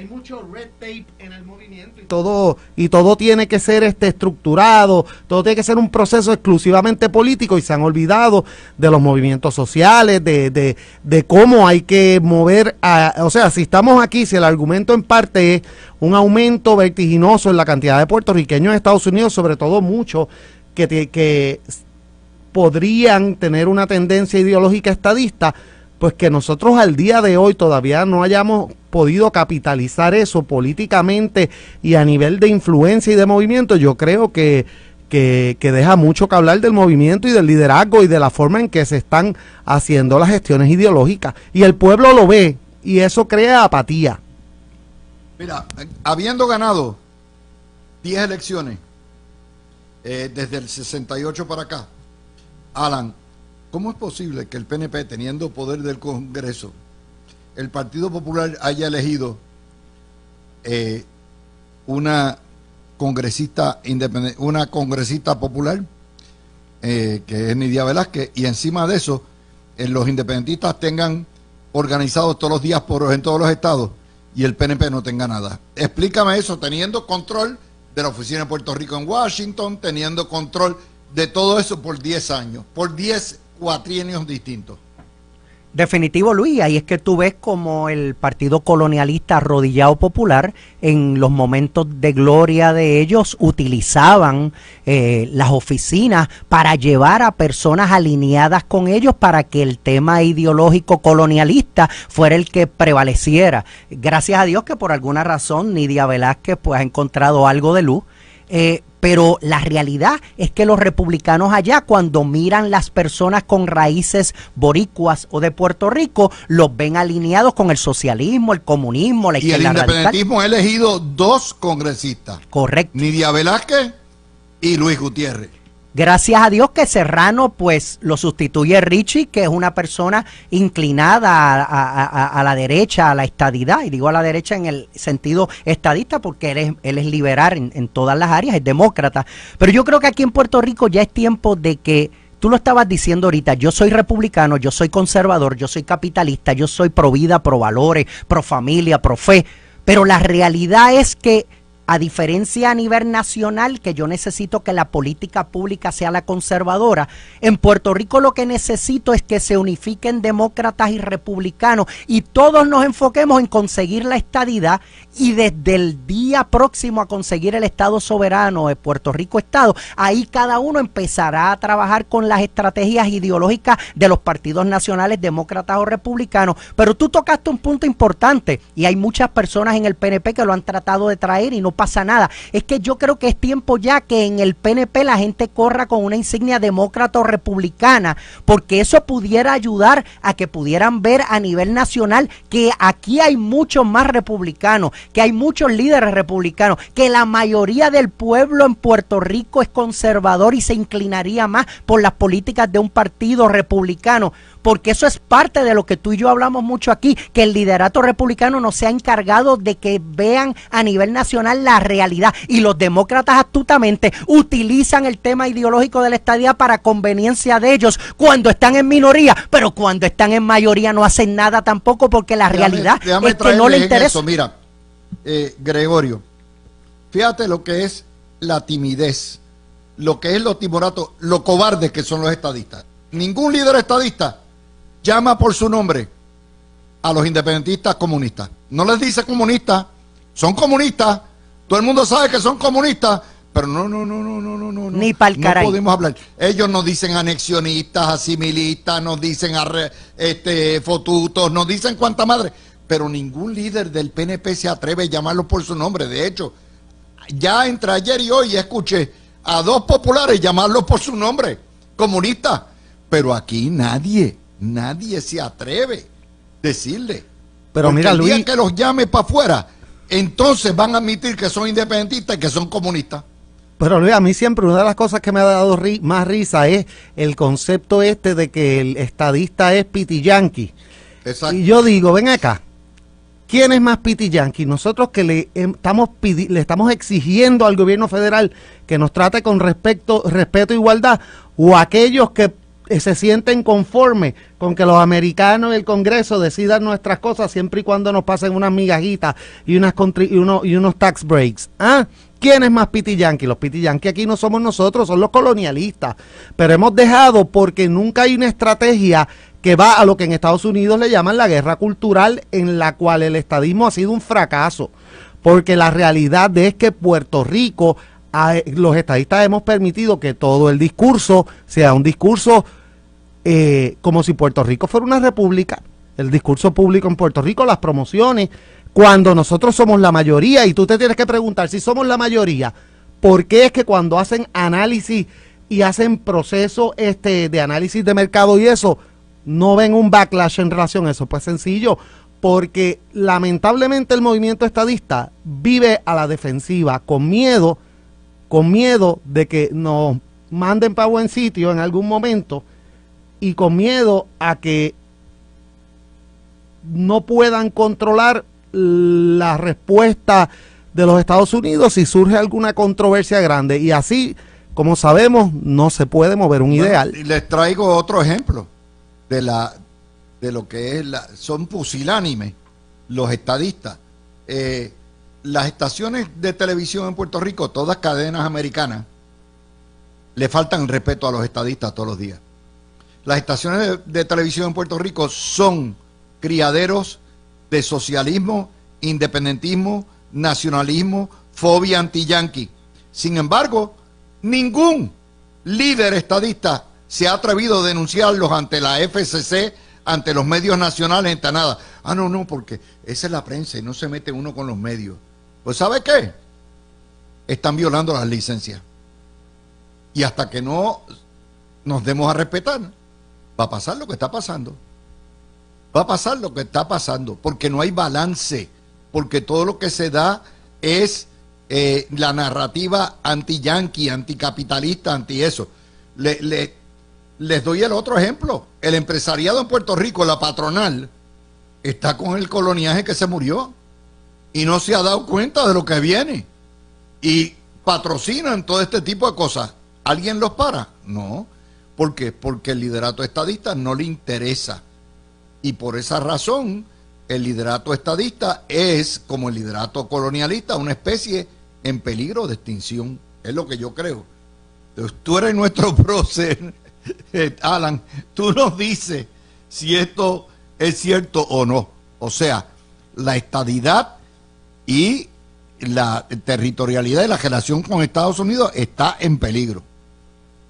hay mucho red tape en el movimiento y todo y todo tiene que ser este estructurado, todo tiene que ser un proceso exclusivamente político y se han olvidado de los movimientos sociales, de, de, de cómo hay que mover o sea, si estamos aquí, si el argumento en parte es un aumento vertiginoso en la cantidad de puertorriqueños en Estados Unidos, sobre todo muchos que, que podrían tener una tendencia ideológica estadista, pues que nosotros al día de hoy todavía no hayamos podido capitalizar eso políticamente y a nivel de influencia y de movimiento, yo creo que, deja mucho que hablar del movimiento y del liderazgo y de la forma en que se están haciendo las gestiones ideológicas. Y el pueblo lo ve y eso crea apatía. Mira, habiendo ganado 10 elecciones eh, desde el 68 para acá, Alan, ¿cómo es posible que el PNP, teniendo poder del Congreso, el Partido Popular haya elegido eh, una congresista independiente una congresista popular eh, que es Nidia Velázquez y encima de eso eh, los independentistas tengan organizados todos los días por en todos los estados y el PNP no tenga nada. Explícame eso teniendo control de la oficina de Puerto Rico en Washington, teniendo control de todo eso por 10 años, por 10 cuatrienios distintos. Definitivo, Luis. Ahí es que tú ves como el Partido Colonialista Arrodillado Popular, en los momentos de gloria de ellos, utilizaban eh, las oficinas para llevar a personas alineadas con ellos para que el tema ideológico colonialista fuera el que prevaleciera. Gracias a Dios que por alguna razón Nidia Velázquez pues, ha encontrado algo de luz. Eh, pero la realidad es que los republicanos allá cuando miran las personas con raíces boricuas o de Puerto Rico, los ven alineados con el socialismo, el comunismo, la izquierda Y el independentismo ha elegido dos congresistas. Correcto. Nidia Velázquez y Luis Gutiérrez. Gracias a Dios que Serrano pues lo sustituye Richie, que es una persona inclinada a, la derecha, a la estadidad, y digo a la derecha en el sentido estadista porque él es, él es liberal en, en todas las áreas, es demócrata. Pero yo creo que aquí en Puerto Rico ya es tiempo de que tú lo estabas diciendo ahorita, yo soy republicano, yo soy conservador, yo soy capitalista, yo soy pro vida, pro valores, pro familia, pro fe, pero la realidad es que a diferencia a nivel nacional, que yo necesito que la política pública sea la conservadora, en Puerto Rico lo que necesito es que se unifiquen demócratas y republicanos y todos nos enfoquemos en conseguir la estadidad y desde el día próximo a conseguir el Estado soberano de Puerto Rico Estado, ahí cada uno empezará a trabajar con las estrategias ideológicas de los partidos nacionales, demócratas o republicanos. Pero tú tocaste un punto importante y hay muchas personas en el PNP que lo han tratado de traer y no pasa nada. Es que yo creo que es tiempo ya que en el PNP la gente corra con una insignia demócrata o republicana, porque eso pudiera ayudar a que pudieran ver a nivel nacional que aquí hay muchos más republicanos, que hay muchos líderes republicanos, que la mayoría del pueblo en Puerto Rico es conservador y se inclinaría más por las políticas de un partido republicano, porque eso es parte de lo que tú y yo hablamos mucho aquí, que el liderato republicano no se ha encargado de que vean a nivel nacional la realidad y los demócratas astutamente utilizan el tema ideológico de la estadía para conveniencia de ellos cuando están en minoría, pero cuando están en mayoría no hacen nada tampoco porque la realidad es que no le interesa eh, Gregorio, fíjate lo que es la timidez, lo que es los timoratos, lo cobardes que son los estadistas. Ningún líder estadista llama por su nombre a los independentistas comunistas. No les dice comunistas, son comunistas, todo el mundo sabe que son comunistas, pero no, no, no, no, no, no, no. Ni para el No podemos hablar. Ellos nos dicen anexionistas, asimilistas, nos dicen este, fotutos, nos dicen cuánta madre pero ningún líder del PNP se atreve a llamarlo por su nombre. De hecho, ya entre ayer y hoy escuché a dos populares llamarlo por su nombre, comunista. Pero aquí nadie, nadie se atreve a decirle. Pero mira, el que los llame para afuera, entonces van a admitir que son independentistas y que son comunistas. Pero Luis, a mí siempre una de las cosas que me ha dado más risa es el concepto este de que el estadista es Piti Exacto. Y yo digo, ven acá, ¿Quién es más piti yankee? Nosotros que le em, estamos, le estamos exigiendo al gobierno federal que nos trate con respeto e igualdad, o aquellos que eh, se sienten conformes con que los americanos y el Congreso decidan nuestras cosas siempre y cuando nos pasen unas migajitas y, unos tax breaks. ¿Ah? ¿Quién es más piti Los piti aquí no somos nosotros, son los colonialistas. Pero hemos dejado porque nunca hay una estrategia que va a lo que en Estados Unidos le llaman la guerra cultural, en la cual el estadismo ha sido un fracaso, porque la realidad es que Puerto Rico, los estadistas hemos permitido que todo el discurso sea un discurso eh, como si Puerto Rico fuera una república, el discurso público en Puerto Rico, las promociones, cuando nosotros somos la mayoría, y tú te tienes que preguntar si somos la mayoría, ¿por qué es que cuando hacen análisis y hacen proceso este, de análisis de mercado y eso, no ven un backlash en relación a eso? Pues sencillo, porque lamentablemente el movimiento estadista vive a la defensiva, con miedo, con miedo de que nos manden para buen sitio en algún momento y con miedo a que no puedan controlar la respuesta de los Estados Unidos si surge alguna controversia grande. Y así, como sabemos, no se puede mover un ideal. les traigo otro ejemplo de, la, de lo que es la... Son pusilánimes los estadistas. Eh, las estaciones de televisión en Puerto Rico, todas cadenas americanas, le faltan respeto a los estadistas todos los días. Las estaciones de, de televisión en Puerto Rico son criaderos de socialismo, independentismo, nacionalismo, fobia anti-yanqui. Sin embargo, ningún líder estadista se ha atrevido a denunciarlos ante la FCC, ante los medios nacionales, ante nada. Ah, no, no, porque esa es la prensa y no se mete uno con los medios. Pues ¿sabe qué? Están violando las licencias. Y hasta que no nos demos a respetar, va a pasar lo que está pasando. Va a pasar lo que está pasando, porque no hay balance, porque todo lo que se da es eh, la narrativa anti-yanqui, anticapitalista, anti eso. Le, le, les doy el otro ejemplo. El empresariado en Puerto Rico, la patronal, está con el coloniaje que se murió y no se ha dado cuenta de lo que viene. Y patrocinan todo este tipo de cosas. ¿Alguien los para? No. ¿Por qué? Porque el liderato estadista no le interesa. Y por esa razón, el liderato estadista es, como el liderato colonialista, una especie en peligro de extinción. Es lo que yo creo. tú eres nuestro prócer. Eh, Alan, tú nos dices si esto es cierto o no. O sea, la estadidad y la territorialidad de la relación con Estados Unidos está en peligro.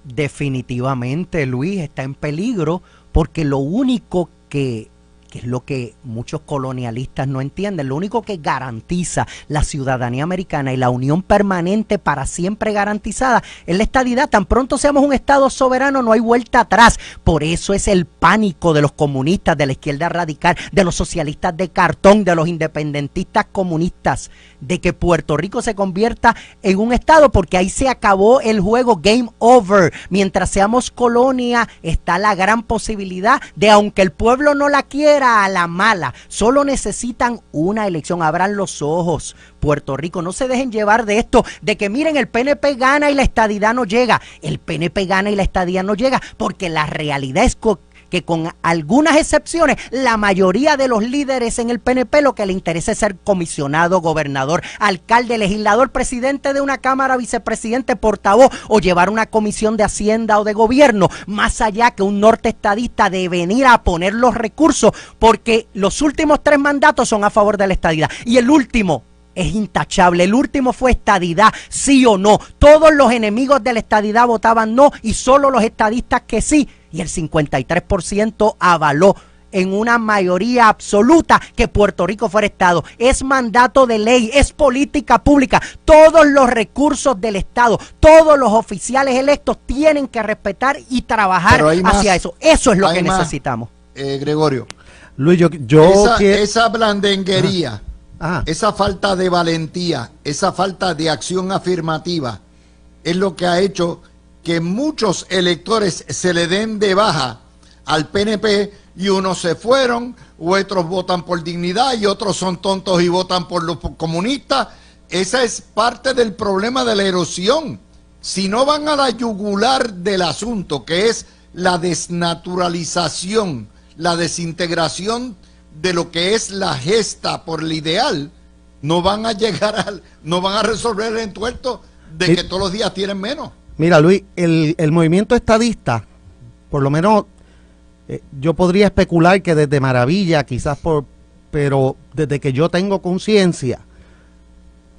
Definitivamente, Luis, está en peligro porque lo único que que es lo que muchos colonialistas no entienden. Lo único que garantiza la ciudadanía americana y la unión permanente para siempre garantizada es la estadidad. Tan pronto seamos un Estado soberano, no hay vuelta atrás. Por eso es el pánico de los comunistas, de la izquierda radical, de los socialistas de cartón, de los independentistas comunistas, de que Puerto Rico se convierta en un Estado, porque ahí se acabó el juego Game Over. Mientras seamos colonia, está la gran posibilidad de, aunque el pueblo no la quiera, a la mala. Solo necesitan una elección. Abran los ojos, Puerto Rico. No se dejen llevar de esto, de que miren, el PNP gana y la estadidad no llega. El PNP gana y la estadía no llega, porque la realidad es que que con algunas excepciones, la mayoría de los líderes en el PNP lo que le interesa es ser comisionado, gobernador, alcalde, legislador, presidente de una cámara, vicepresidente, portavoz o llevar una comisión de hacienda o de gobierno, más allá que un norte estadista de venir a poner los recursos, porque los últimos tres mandatos son a favor de la estadidad. Y el último, es intachable. El último fue estadidad, sí o no. Todos los enemigos de la estadidad votaban no y solo los estadistas que sí y el 53% avaló en una mayoría absoluta que Puerto Rico fuera Estado. Es mandato de ley, es política pública. Todos los recursos del Estado, todos los oficiales electos tienen que respetar y trabajar hacia eso. Eso es lo que necesitamos. Eh, Gregorio. Luis, yo, yo esa, blandenguería, ah. Ah. esa falta de valentía, esa falta de acción afirmativa, es lo que ha hecho que muchos electores se le den de baja al PNP y unos se fueron, otros votan por dignidad y otros son tontos y votan por los comunistas. Esa es parte del problema de la erosión. Si no van a la yugular del asunto, que es la desnaturalización, la desintegración de lo que es la gesta por el ideal, no van a llegar al, no van a resolver el entuerto de eh, que todos los días tienen menos. Mira, Luis, el, el movimiento estadista, por lo menos eh, yo podría especular que desde Maravilla, quizás por, pero desde que yo tengo conciencia,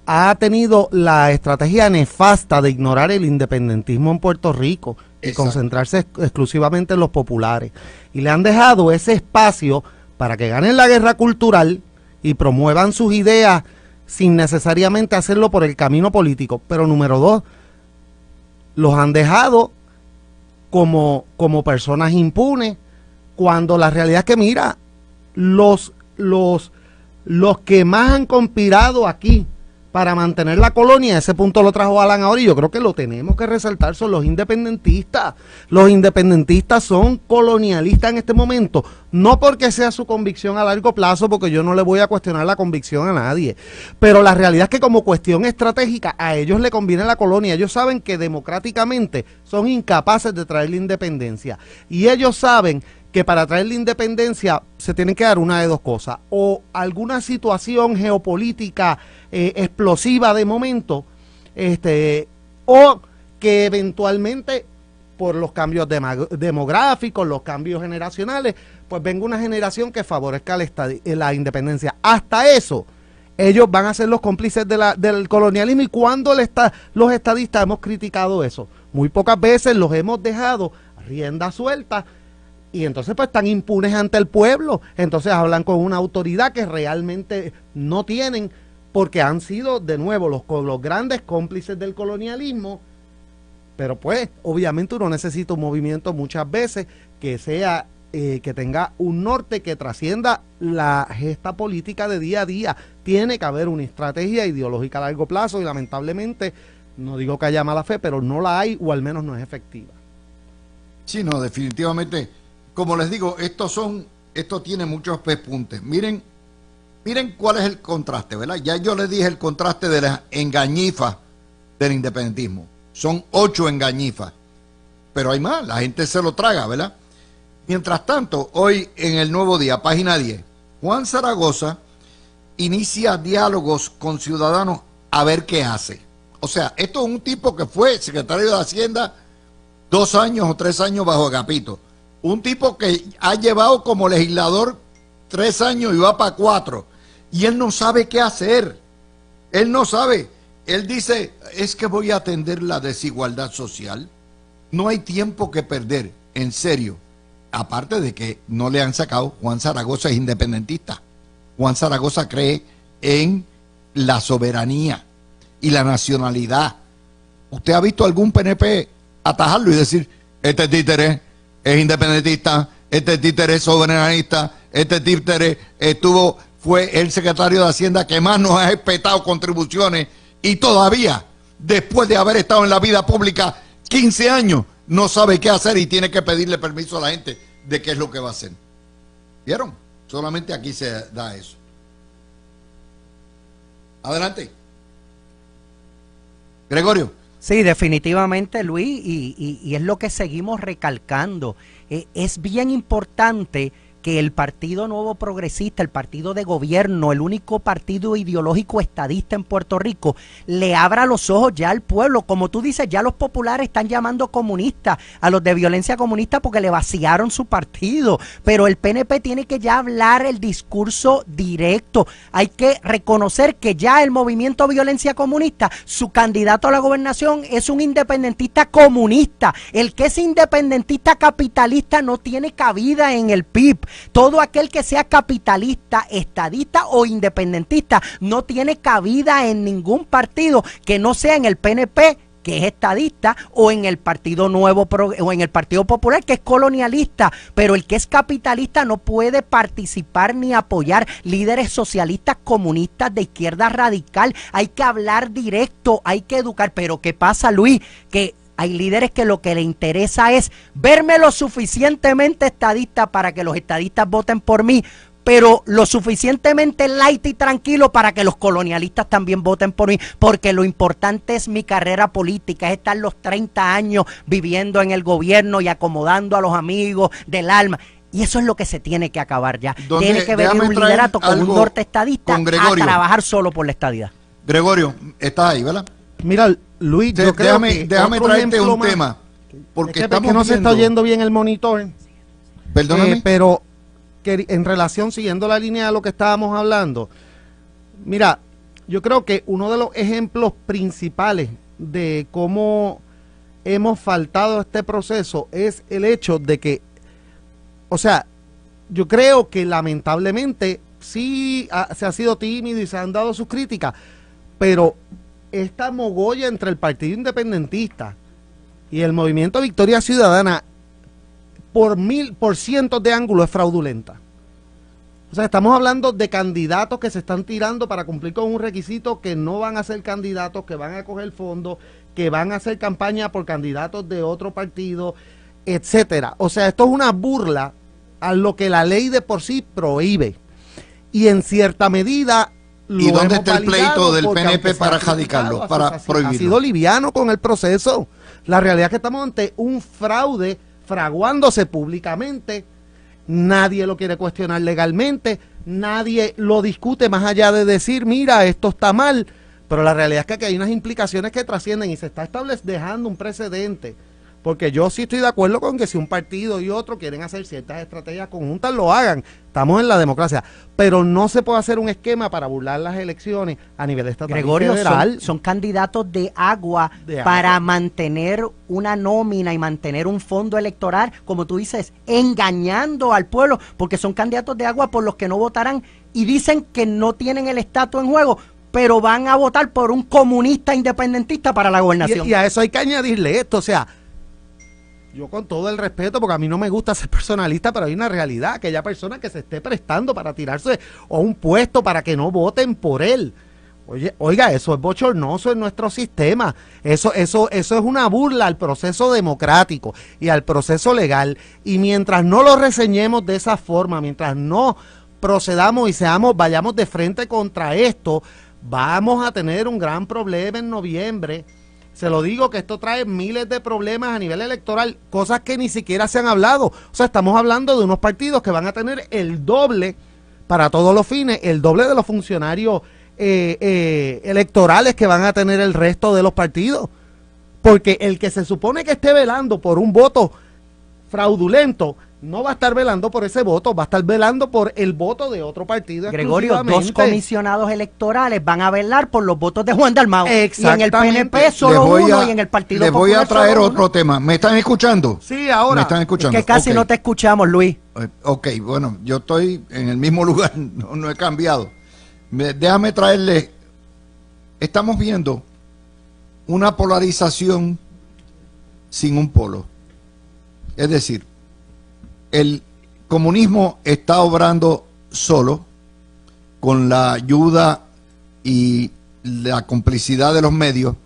ha tenido la estrategia nefasta de ignorar el independentismo en Puerto Rico y concentrarse exclusivamente en los populares. Y le han dejado ese espacio para que ganen la guerra cultural y promuevan sus ideas sin necesariamente hacerlo por el camino político. Pero número dos, los han dejado como, como personas impunes, cuando la realidad es que, mira, los, los, los que más han conspirado aquí para mantener la colonia. Ese punto lo trajo Alan ahora y yo creo que lo tenemos que resaltar, son los independentistas. Los independentistas son colonialistas en este momento, no porque sea su convicción a largo plazo, porque yo no le voy a cuestionar la convicción a nadie, pero la realidad es que como cuestión estratégica a ellos le conviene la colonia. Ellos saben que democráticamente son incapaces de traer la independencia y ellos saben que para traer la independencia se tienen que dar una de dos cosas, o alguna situación geopolítica eh, explosiva de momento, este, o que eventualmente por los cambios demográficos, los cambios generacionales, pues venga una generación que favorezca la, independencia. Hasta eso, ellos van a ser los cómplices del colonialismo y cuando los estadistas hemos criticado eso, muy pocas veces los hemos dejado rienda suelta y entonces pues están impunes ante el pueblo, entonces hablan con una autoridad que realmente no tienen porque han sido de nuevo los, los grandes cómplices del colonialismo. Pero pues obviamente uno necesita un movimiento muchas veces que sea eh, que tenga un norte que trascienda la gesta política de día a día. Tiene que haber una estrategia ideológica a largo plazo y lamentablemente, no digo que haya mala fe, pero no la hay o al menos no es efectiva. Sí, no, definitivamente como les digo, estos son, esto tiene muchos pespuntes. Miren, miren cuál es el contraste, ¿verdad? Ya yo les dije el contraste de las engañifas del independentismo. Son ocho engañifas. Pero hay más, la gente se lo traga, ¿verdad? Mientras tanto, hoy en el nuevo día, página 10, Juan Zaragoza inicia diálogos con ciudadanos a ver qué hace. O sea, esto es un tipo que fue secretario de Hacienda dos años o tres años bajo Agapito un tipo que ha llevado como legislador tres años y va para cuatro, y él no sabe qué hacer. Él no sabe. Él dice, es que voy a atender la desigualdad social. No hay tiempo que perder, en serio. Aparte de que no le han sacado, Juan Zaragoza es independentista. Juan Zaragoza cree en la soberanía y la nacionalidad. ¿Usted ha visto algún PNP atajarlo y decir, este títere es independentista, este títere es soberanista, este títere estuvo, fue el secretario de Hacienda que más nos ha respetado contribuciones y todavía, después de haber estado en la vida pública 15 años, no sabe qué hacer y tiene que pedirle permiso a la gente de qué es lo que va a hacer. ¿Vieron? Solamente aquí se da eso. Adelante. Gregorio. Sí, definitivamente, Luis, y, y, es lo que seguimos recalcando. Eh, es bien importante que el Partido Nuevo Progresista, el partido de gobierno, el único partido ideológico estadista en Puerto Rico, le abra los ojos ya al pueblo. Como tú dices, ya los populares están llamando comunistas a los de violencia comunista porque le vaciaron su partido. Pero el PNP tiene que ya hablar el discurso directo. Hay que reconocer que ya el movimiento violencia comunista, su candidato a la gobernación es un independentista comunista. El que es independentista capitalista no tiene cabida en el PIB. Todo aquel que sea capitalista, estadista o independentista no tiene cabida en ningún partido que no sea en el PNP que es estadista o en el Partido Nuevo o en el Partido Popular que es colonialista, pero el que es capitalista no puede participar ni apoyar líderes socialistas, comunistas de izquierda radical. Hay que hablar directo, hay que educar, pero ¿qué pasa, Luis? Que hay líderes que lo que le interesa es verme lo suficientemente estadista para que los estadistas voten por mí, pero lo suficientemente light y tranquilo para que los colonialistas también voten por mí, porque lo importante es mi carrera política, es estar los 30 años viviendo en el gobierno y acomodando a los amigos del alma. Y eso es lo que se tiene que acabar ya. Tiene que venir un liderato con un norte estadista a trabajar solo por la estadidad. Gregorio, estás ahí, ¿verdad? Mira, Luis, déjame, traerte un tema. Porque estamos que no se está oyendo bien el monitor. Perdóname. Eh, pero en relación, siguiendo la línea de lo que estábamos hablando, mira, yo creo que uno de los ejemplos principales de cómo hemos faltado a este proceso es el hecho de que, o sea, yo creo que lamentablemente sí se ha sido tímido y se han dado sus críticas, pero esta mogolla entre el Partido Independentista y el Movimiento Victoria Ciudadana por mil, por cientos de ángulos es fraudulenta. O sea, estamos hablando de candidatos que se están tirando para cumplir con un requisito que no van a ser candidatos, que van a coger fondos, que van a hacer campaña por candidatos de otro partido, etcétera. O sea, esto es una burla a lo que la ley de por sí prohíbe. Y en cierta medida ¿Y dónde está el pleito del PNP para radicarlo, para prohibirlo? Ha sido liviano con el proceso. La realidad es que estamos ante un fraude fraguándose públicamente. Nadie lo quiere cuestionar legalmente. Nadie lo discute más allá de decir, mira, esto está mal. Pero la realidad es que aquí hay unas implicaciones que trascienden y se está dejando un precedente porque yo sí estoy de acuerdo con que si un partido y otro quieren hacer ciertas estrategias conjuntas, lo hagan. Estamos en la democracia. Pero no se puede hacer un esquema para burlar las elecciones a nivel estatal. Gregorio, federal. Son, son, candidatos de agua para mantener una nómina y mantener un fondo electoral, como tú dices, engañando al pueblo, porque son candidatos de agua por los que no votarán y dicen que no tienen el estatus en juego pero van a votar por un comunista independentista para la gobernación. y a eso hay que añadirle esto, o sea, yo con todo el respeto, porque a mí no me gusta ser personalista, pero hay una realidad, que haya personas que se esté prestando para tirarse a un puesto para que no voten por él. Oye, oiga, eso es bochornoso en nuestro sistema. Eso, eso, eso es una burla al proceso democrático y al proceso legal. Y mientras no lo reseñemos de esa forma, mientras no procedamos y seamos, vayamos de frente contra esto, vamos a tener un gran problema en noviembre. Se lo digo que esto trae miles de problemas a nivel electoral, cosas que ni siquiera se han hablado. O sea, estamos hablando de unos partidos que van a tener el doble, para todos los fines, el doble de los funcionarios eh, eh, electorales que van a tener el resto de los partidos. Porque el que se supone que esté velando por un voto fraudulento no va a estar velando por ese voto, va a estar velando por el voto de otro partido. Gregorio, dos comisionados electorales van a velar por los votos de Juan Dalmau. Exactamente. Y en el PNP solo uno y en el Partido Le voy a traer otro tema. ¿Me están escuchando? Sí, ahora. Me están escuchando. que casi no te escuchamos, Luis. Eh, ok, bueno, yo estoy en el mismo lugar, no, he cambiado. déjame traerle. Estamos viendo una polarización sin un polo. Es decir, el comunismo está obrando solo con la ayuda y la complicidad de los medios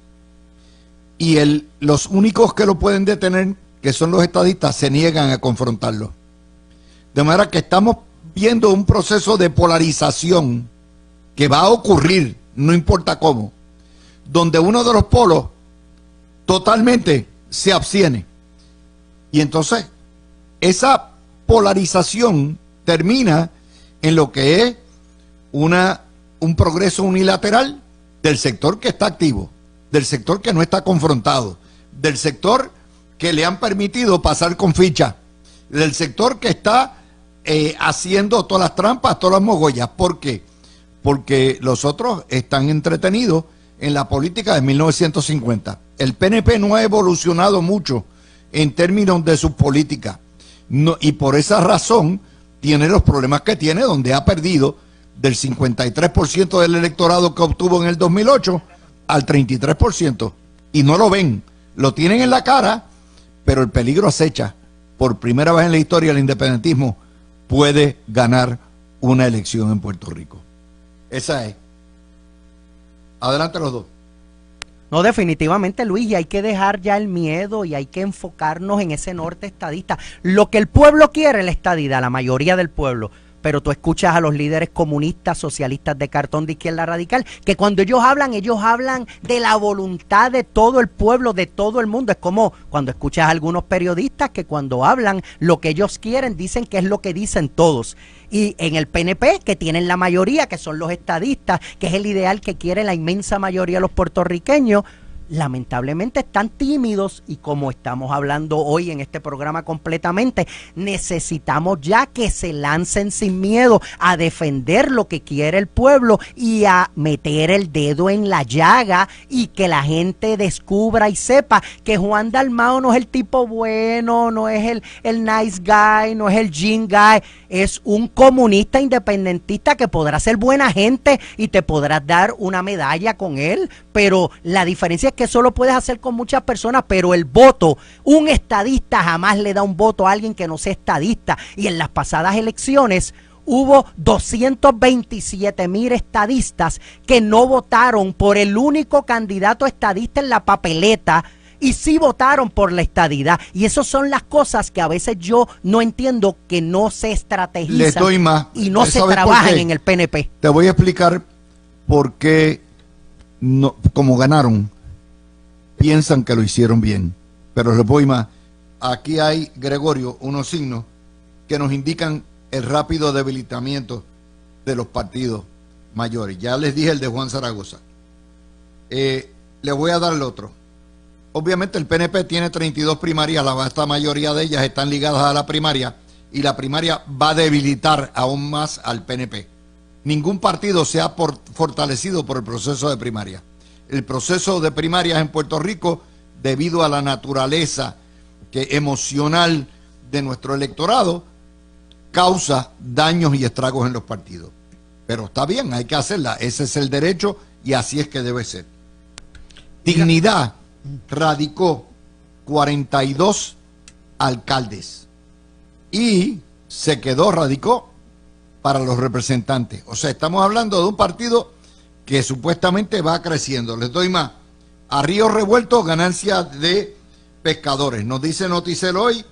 y los únicos que lo pueden detener, que son los estadistas, se niegan a confrontarlo. De manera que estamos viendo un proceso de polarización que va a ocurrir, no importa cómo, donde uno de los polos totalmente se abstiene. Y entonces, esa polarización termina en lo que es una, un progreso unilateral del sector que está activo, del sector que no está confrontado, del sector que le han permitido pasar con ficha, del sector que está eh, haciendo todas las trampas, todas las mogollas. ¿Por qué? Porque los otros están entretenidos en la política de 1950. El PNP no ha evolucionado mucho en términos de su política y por esa razón tiene los problemas que tiene, donde ha perdido del 53% del electorado que obtuvo en el 2008 al 33%. Y no lo ven, lo tienen en la cara, pero el peligro acecha. Por primera vez en la historia el independentismo puede ganar una elección en Puerto Rico. Esa es. Adelante los dos. No, definitivamente, Luis, y hay que dejar ya el miedo y hay que enfocarnos en ese norte estadista. Lo que el pueblo quiere la estadidad, la mayoría del pueblo pero tú escuchas a los líderes comunistas, socialistas de cartón de izquierda radical, que cuando ellos hablan, ellos hablan de la voluntad de todo el pueblo, de todo el mundo. Es como cuando escuchas a algunos periodistas que cuando hablan lo que ellos quieren, dicen que es lo que dicen todos. Y en el PNP, que tienen la mayoría, que son los estadistas, que es el ideal que quiere la inmensa mayoría de los puertorriqueños, lamentablemente están tímidos y como estamos hablando hoy en este programa completamente, necesitamos ya que se lancen sin miedo a defender lo que quiere el pueblo y a meter el dedo en la llaga y que la gente descubra y sepa que Juan Dalmao no es el tipo bueno, no es el, el nice guy, no es el jean guy, es un comunista independentista que podrá ser buena gente y te podrás dar una medalla con él, pero la diferencia es que solo puedes hacer con muchas personas, pero el voto, un estadista jamás le da un voto a alguien que no sea estadista. Y en las pasadas elecciones hubo 227 mil estadistas que no votaron por el único candidato estadista en la papeleta y sí votaron por la estadidad. Y esas son las cosas que a veces yo no entiendo que no se estrategizan y no se trabajan en el PNP. Te voy a explicar por qué no, como ganaron, piensan que lo hicieron bien. Pero repoima Aquí hay, Gregorio, unos signos que nos indican el rápido debilitamiento de los partidos mayores. Ya les dije el de Juan Zaragoza. Eh, le voy a dar el otro. Obviamente el PNP tiene 32 primarias, la vasta mayoría de ellas están ligadas a la primaria y la primaria va a debilitar aún más al PNP ningún partido se ha fortalecido por el proceso de primaria. El proceso de primarias en Puerto Rico, debido a la naturaleza que, emocional de nuestro electorado, causa daños y estragos en los partidos. Pero está bien, hay que hacerla. Ese es el derecho y así es que debe ser. Dignidad radicó 42 alcaldes y se quedó, radicó para los representantes. O sea, estamos hablando de un partido que supuestamente va creciendo. Les doy más. A Río Revuelto, ganancias de pescadores. Nos dice Noticel hoy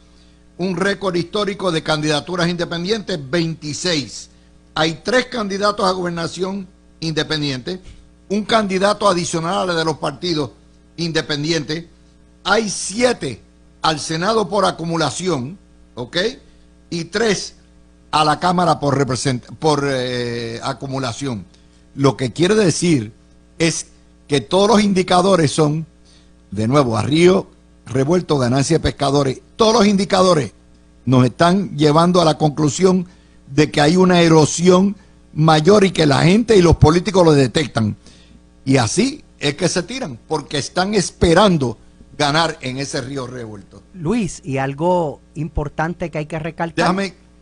un récord histórico de candidaturas independientes, 26. Hay tres candidatos a gobernación independiente, un candidato adicional a de los partidos independientes. Hay siete al Senado por acumulación, ¿ok? Y tres a la Cámara por, por eh, acumulación. Lo que quiere decir es que todos los indicadores son, de nuevo, a río revuelto, ganancia de pescadores. Todos los indicadores nos están llevando a la conclusión de que hay una erosión mayor y que la gente y los políticos lo detectan. Y así es que se tiran, porque están esperando ganar en ese río revuelto. Luis, y algo importante que hay que recalcar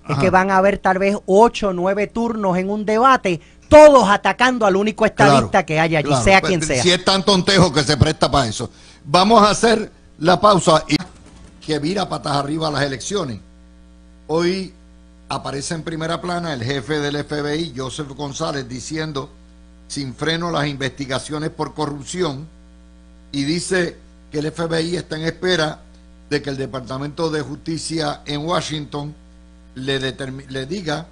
es que van a haber tal vez ocho o nueve turnos en un debate, todos atacando al único estadista que haya allí, sea quien sea. Si es tan tontejo que se presta para eso. Vamos a hacer la pausa y que vira patas arriba las elecciones. Hoy aparece en primera plana el jefe del FBI, Joseph González, diciendo sin freno las investigaciones por corrupción y dice que el FBI está en espera de que el Departamento de Justicia en Washington le, le diga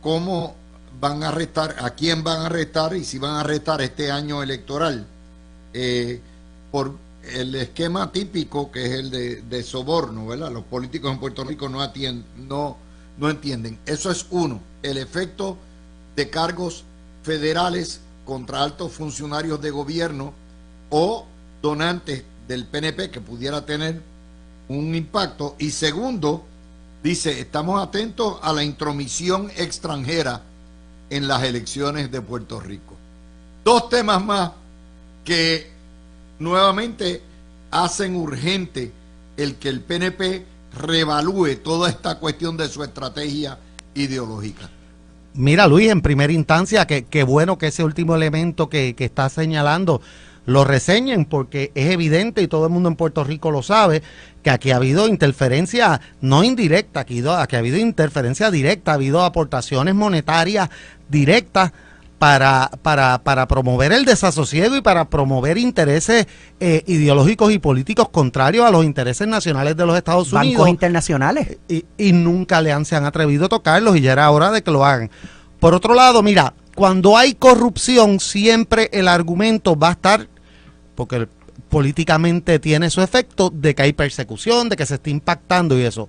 cómo van a arrestar, a quién van a arrestar y si van a arrestar este año electoral eh, por el esquema típico que es el de, de, soborno, ¿verdad? Los políticos en Puerto Rico no, atienden, no, no entienden. Eso es uno, el efecto de cargos federales contra altos funcionarios de gobierno o donantes del PNP que pudiera tener un impacto. Y segundo, Dice, estamos atentos a la intromisión extranjera en las elecciones de Puerto Rico. Dos temas más que nuevamente hacen urgente el que el PNP revalúe toda esta cuestión de su estrategia ideológica. Mira Luis, en primera instancia, qué bueno que ese último elemento que, que está señalando, lo reseñen porque es evidente y todo el mundo en Puerto Rico lo sabe que aquí ha habido interferencia no indirecta, aquí, ha habido interferencia directa, ha habido aportaciones monetarias directas para, para, promover el desasosiego y para promover intereses eh, ideológicos y políticos contrarios a los intereses nacionales de los Estados Unidos. Bancos internacionales. Y, nunca le se han atrevido a tocarlos y ya era hora de que lo hagan. Por otro lado, mira, cuando hay corrupción, siempre el argumento va a estar, porque políticamente tiene su efecto, de que hay persecución, de que se está impactando y eso.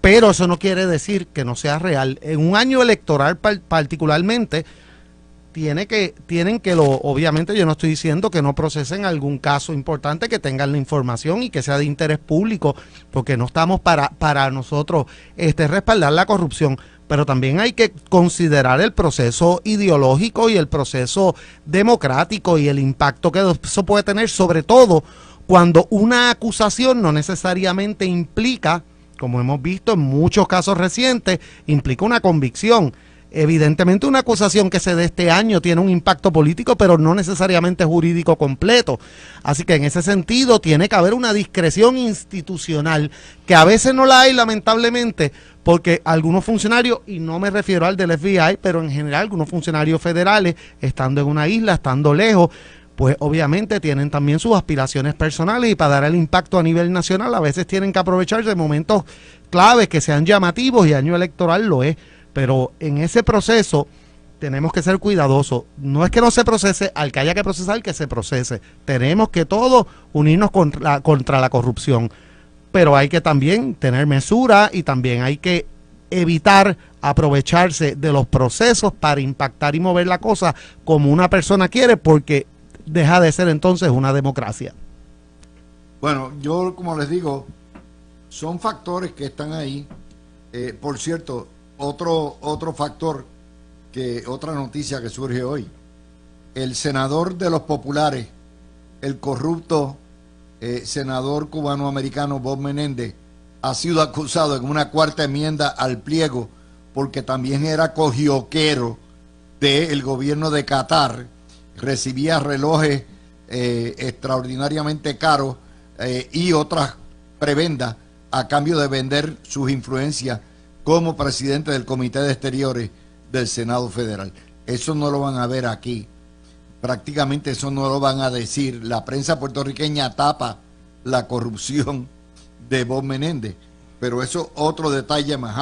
Pero eso no quiere decir que no sea real. En un año electoral particularmente, tiene que, tienen que lo, obviamente yo no estoy diciendo que no procesen algún caso importante, que tengan la información y que sea de interés público, porque no estamos para, para nosotros este, respaldar la corrupción pero también hay que considerar el proceso ideológico y el proceso democrático y el impacto que eso puede tener, sobre todo cuando una acusación no necesariamente implica, como hemos visto en muchos casos recientes, implica una convicción. Evidentemente una acusación que se dé este año tiene un impacto político, pero no necesariamente jurídico completo. Así que en ese sentido tiene que haber una discreción institucional, que a veces no la hay lamentablemente, porque algunos funcionarios, y no me refiero al del FBI, pero en general algunos funcionarios federales, estando en una isla, estando lejos, pues obviamente tienen también sus aspiraciones personales y para dar el impacto a nivel nacional a veces tienen que aprovecharse de momentos claves que sean llamativos y año electoral lo es. Pero en ese proceso tenemos que ser cuidadosos. No es que no se procese, al que haya que procesar, que se procese. Tenemos que todos unirnos contra, contra la corrupción. Pero hay que también tener mesura y también hay que evitar aprovecharse de los procesos para impactar y mover la cosa como una persona quiere, porque deja de ser entonces una democracia. Bueno, yo como les digo, son factores que están ahí. Eh, por cierto, otro, otro factor, que, otra noticia que surge hoy. El senador de los populares, el corrupto eh, senador cubano-americano Bob Menéndez, ha sido acusado en una cuarta enmienda al pliego porque también era cogioquero del gobierno de Qatar, recibía relojes eh, extraordinariamente caros eh, y otras prebendas a cambio de vender sus influencias como presidente del Comité de Exteriores del Senado Federal. Eso no lo van a ver aquí. Prácticamente eso no lo van a decir. La prensa puertorriqueña tapa la corrupción de Bob Menéndez. Pero eso otro detalle más,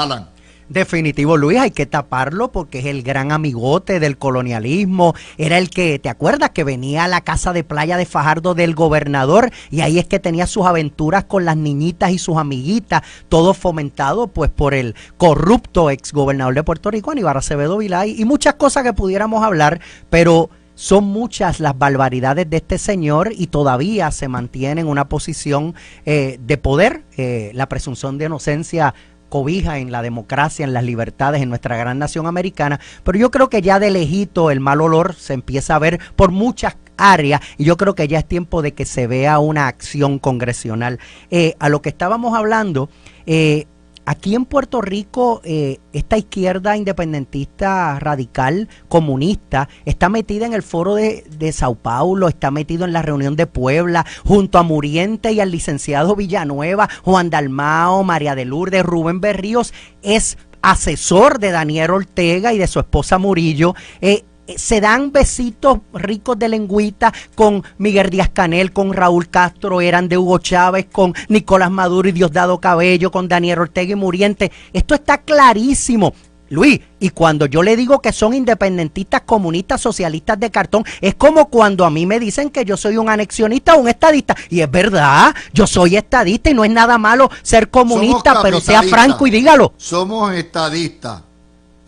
Definitivo, Luis, hay que taparlo porque es el gran amigote del colonialismo. Era el que, ¿te acuerdas? Que venía a la casa de playa de Fajardo del gobernador y ahí es que tenía sus aventuras con las niñitas y sus amiguitas, todo fomentado pues por el corrupto exgobernador de Puerto Rico, Aníbal Acevedo Vilay, y muchas cosas que pudiéramos hablar, pero son muchas las barbaridades de este señor y todavía se mantiene en una posición eh, de poder. Eh, la presunción de inocencia cobija en la democracia, en las libertades, en nuestra gran nación americana, pero yo creo que ya de lejito el mal olor se empieza a ver por muchas áreas y yo creo que ya es tiempo de que se vea una acción congresional. Eh, a lo que estábamos hablando, eh, Aquí en Puerto Rico, eh, esta izquierda independentista radical comunista está metida en el foro de, Sao Paulo, está metido en la reunión de Puebla, junto a Muriente y al licenciado Villanueva, Juan Dalmao, María de Lourdes, Rubén Berríos, es asesor de Daniel Ortega y de su esposa Murillo. Eh, eh, se dan besitos ricos de lengüita con Miguel Díaz Canel, con Raúl Castro, eran de Hugo Chávez, con Nicolás Maduro y Diosdado Cabello, con Daniel Ortega y Muriente. Esto está clarísimo. Luis, y cuando yo le digo que son independentistas, comunistas, socialistas de cartón, es como cuando a mí me dicen que yo soy un anexionista o un estadista. Y es verdad, yo soy estadista y no es nada malo ser comunista, pero sea franco y dígalo. Somos estadistas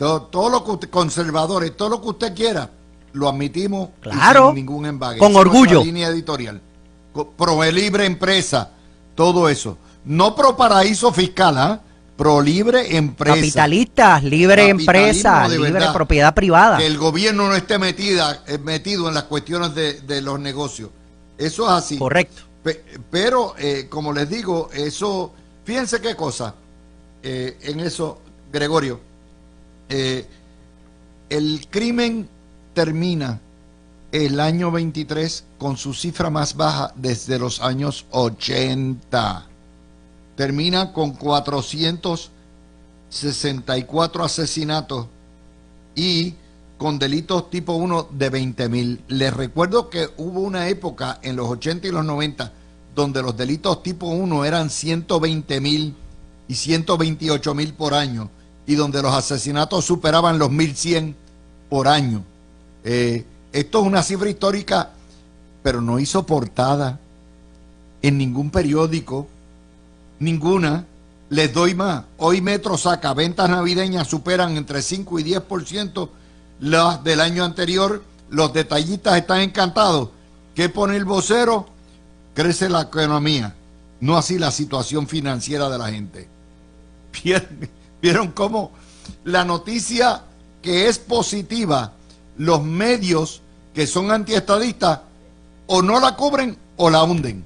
todo, lo que usted, conservadores, todo lo que usted quiera, lo admitimos sin ningún embague. Con orgullo. Línea editorial. Pro libre empresa, todo eso. No pro paraíso fiscal, ¿ah? Pro libre empresa. Capitalistas, libre empresa, libre propiedad privada. Que el gobierno no esté metida, eh, metido en las cuestiones de, los negocios. Eso es así. Correcto. pero, eh, como les digo, eso, fíjense qué cosa. Eh, en eso, Gregorio eh, el crimen termina el año 23 con su cifra más baja desde los años 80. Termina con 464 asesinatos y con delitos tipo 1 de 20 mil. Les recuerdo que hubo una época en los 80 y los 90 donde los delitos tipo 1 eran 120 mil y 128 mil por año y donde los asesinatos superaban los 1.100 por año. Eh, esto es una cifra histórica, pero no hizo portada en ningún periódico, ninguna. Les doy más. Hoy Metro saca ventas navideñas superan entre 5 y 10% las del año anterior. Los detallistas están encantados. ¿Qué pone el vocero? Crece la economía, no así la situación financiera de la gente. Pierde ¿Vieron cómo la noticia que es positiva, los medios que son antiestadistas o no la cubren o la hunden?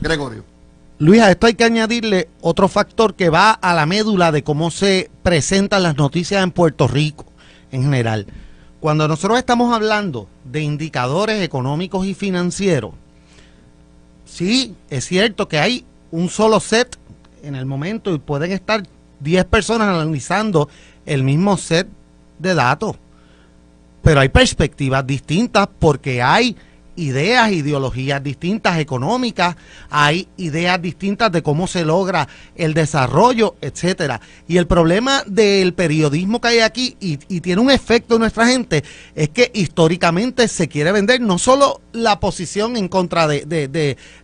Gregorio. Luis, a esto hay que añadirle otro factor que va a la médula de cómo se presentan las noticias en Puerto Rico en general. Cuando nosotros estamos hablando de indicadores económicos y financieros, sí, es cierto que hay un solo set en el momento y pueden estar 10 personas analizando el mismo set de datos. Pero hay perspectivas distintas porque hay ideas, ideologías distintas económicas, hay ideas distintas de cómo se logra el desarrollo, etcétera. Y el problema del periodismo que hay aquí y, tiene un efecto en nuestra gente es que históricamente se quiere vender no solo la posición en contra de,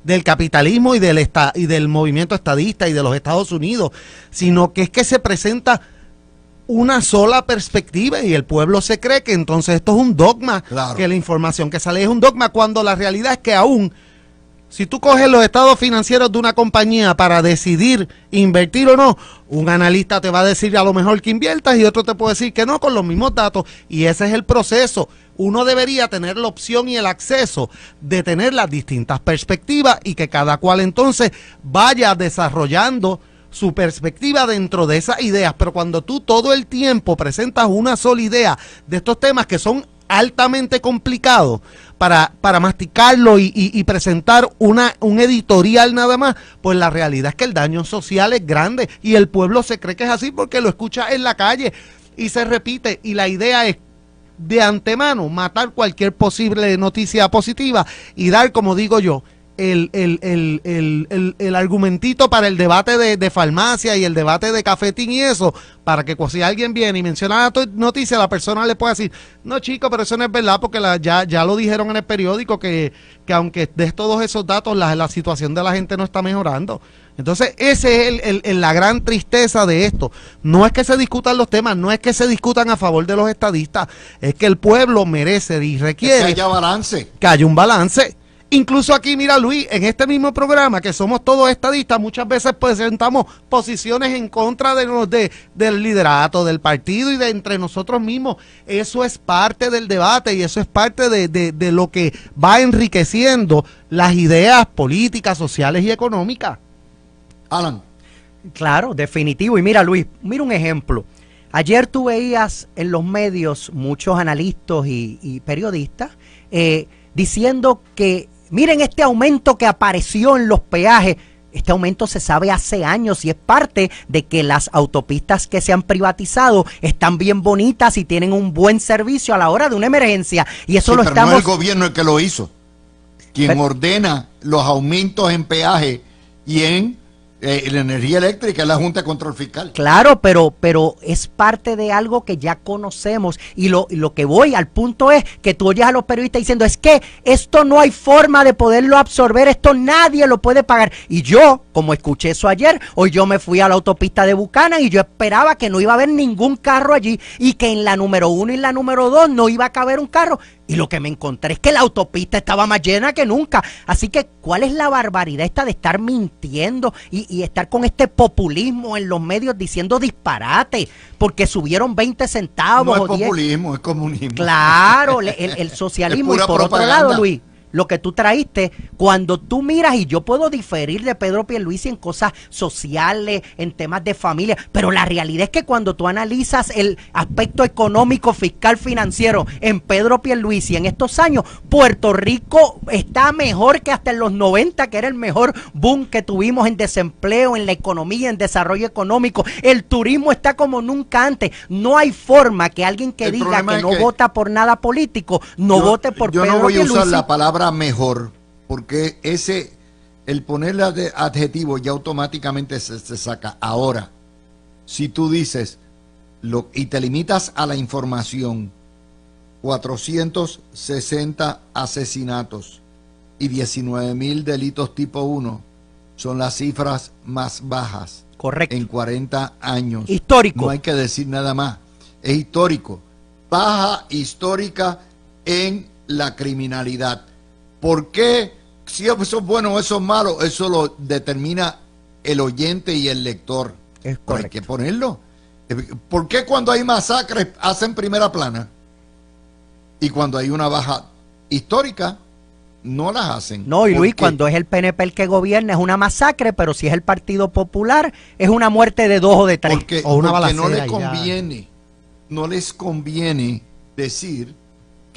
del capitalismo y del, y del movimiento estadista y de los Estados Unidos, sino que es que se presenta una sola perspectiva y el pueblo se cree que entonces esto es un dogma, que la información que sale es un dogma, cuando la realidad es que aún si tú coges los estados financieros de una compañía para decidir invertir o no, un analista te va a decir a lo mejor que inviertas y otro te puede decir que no con los mismos datos. Y ese es el proceso. Uno debería tener la opción y el acceso de tener las distintas perspectivas y que cada cual entonces vaya desarrollando su perspectiva dentro de esas ideas, pero cuando tú todo el tiempo presentas una sola idea de estos temas que son altamente complicados para, para masticarlo y, presentar una, un editorial nada más, pues la realidad es que el daño social es grande y el pueblo se cree que es así porque lo escucha en la calle y se repite y la idea es de antemano matar cualquier posible noticia positiva y dar, como digo yo, el, el, el, argumentito para el debate de, farmacia y el debate de cafetín y eso, para que si alguien viene y menciona la noticia, la persona le puede decir, no chico, pero eso no es verdad, porque ya, ya lo dijeron en el periódico que, que aunque des todos esos datos, la, la situación de la gente no está mejorando. Entonces, esa es el, la gran tristeza de esto. No es que se discutan los temas, no es que se discutan a favor de los estadistas, es que el pueblo merece y requiere que haya balance. Que haya un balance. Incluso aquí, mira Luis, en este mismo programa que somos todos estadistas, muchas veces presentamos posiciones en contra de los del liderato del partido y de entre nosotros mismos. Eso es parte del debate y eso es parte de, lo que va enriqueciendo las ideas políticas, sociales y económicas. Alan. Claro, definitivo. Y mira Luis, mira un ejemplo. Ayer tú veías en los medios muchos analistas y, periodistas eh, diciendo que Miren este aumento que apareció en los peajes. Este aumento se sabe hace años y es parte de que las autopistas que se han privatizado están bien bonitas y tienen un buen servicio a la hora de una emergencia. Y eso lo pero No es el gobierno el que lo hizo. Quien ordena los aumentos en peaje y en eh, la energía eléctrica es la Junta de Control Fiscal. Claro, pero, pero es parte de algo que ya conocemos. Y lo, lo que voy al punto es que tú oyes a los periodistas diciendo, es que esto no hay forma de poderlo absorber, esto nadie lo puede pagar. Y yo, como escuché eso ayer, hoy yo me fui a la autopista de Bucana y yo esperaba que no iba a haber ningún carro allí y que en la número uno y la número dos no iba a caber un carro. Y lo que me encontré es que la autopista estaba más llena que nunca. Así que, ¿cuál es la barbaridad esta de estar mintiendo y, estar con este populismo en los medios diciendo disparate? Porque subieron 20 centavos. No es populismo, es comunismo. Claro, el, socialismo. y por otro lado, Luis, lo que tú traíste, cuando tú miras, y yo puedo diferir de Pedro Pierluisi en cosas sociales, en temas de familia, pero la realidad es que cuando tú analizas el aspecto económico, fiscal, financiero en Pedro Pierluisi en estos años, Puerto Rico está mejor que hasta en los 90, que era el mejor boom que tuvimos en desempleo, en la economía, en desarrollo económico. El turismo está como nunca antes. No hay forma que alguien que diga que no vota por nada político, no vote por yo Pedro no voy a usar la palabra mejor, porque ese, el ponerle adjetivo ya automáticamente se, saca. Ahora, si tú dices lo, y te limitas a la información, 460 asesinatos y 19 mil delitos tipo 1 son las cifras más bajas. Correcto. En 40 años. Histórico. No hay que decir nada más. Es histórico. Baja histórica en la criminalidad. ¿Por qué? Si eso es bueno o eso es malo, eso lo determina el oyente y el lector. Es correcto. Pues hay que ponerlo. ¿Por qué cuando hay masacres hacen primera plana? Y cuando hay una baja histórica, no las hacen. No, y Luis, cuando es el PNP el que gobierna es una masacre, pero si es el Partido Popular es una muerte de dos o de tres. una porque no les conviene, no les conviene decir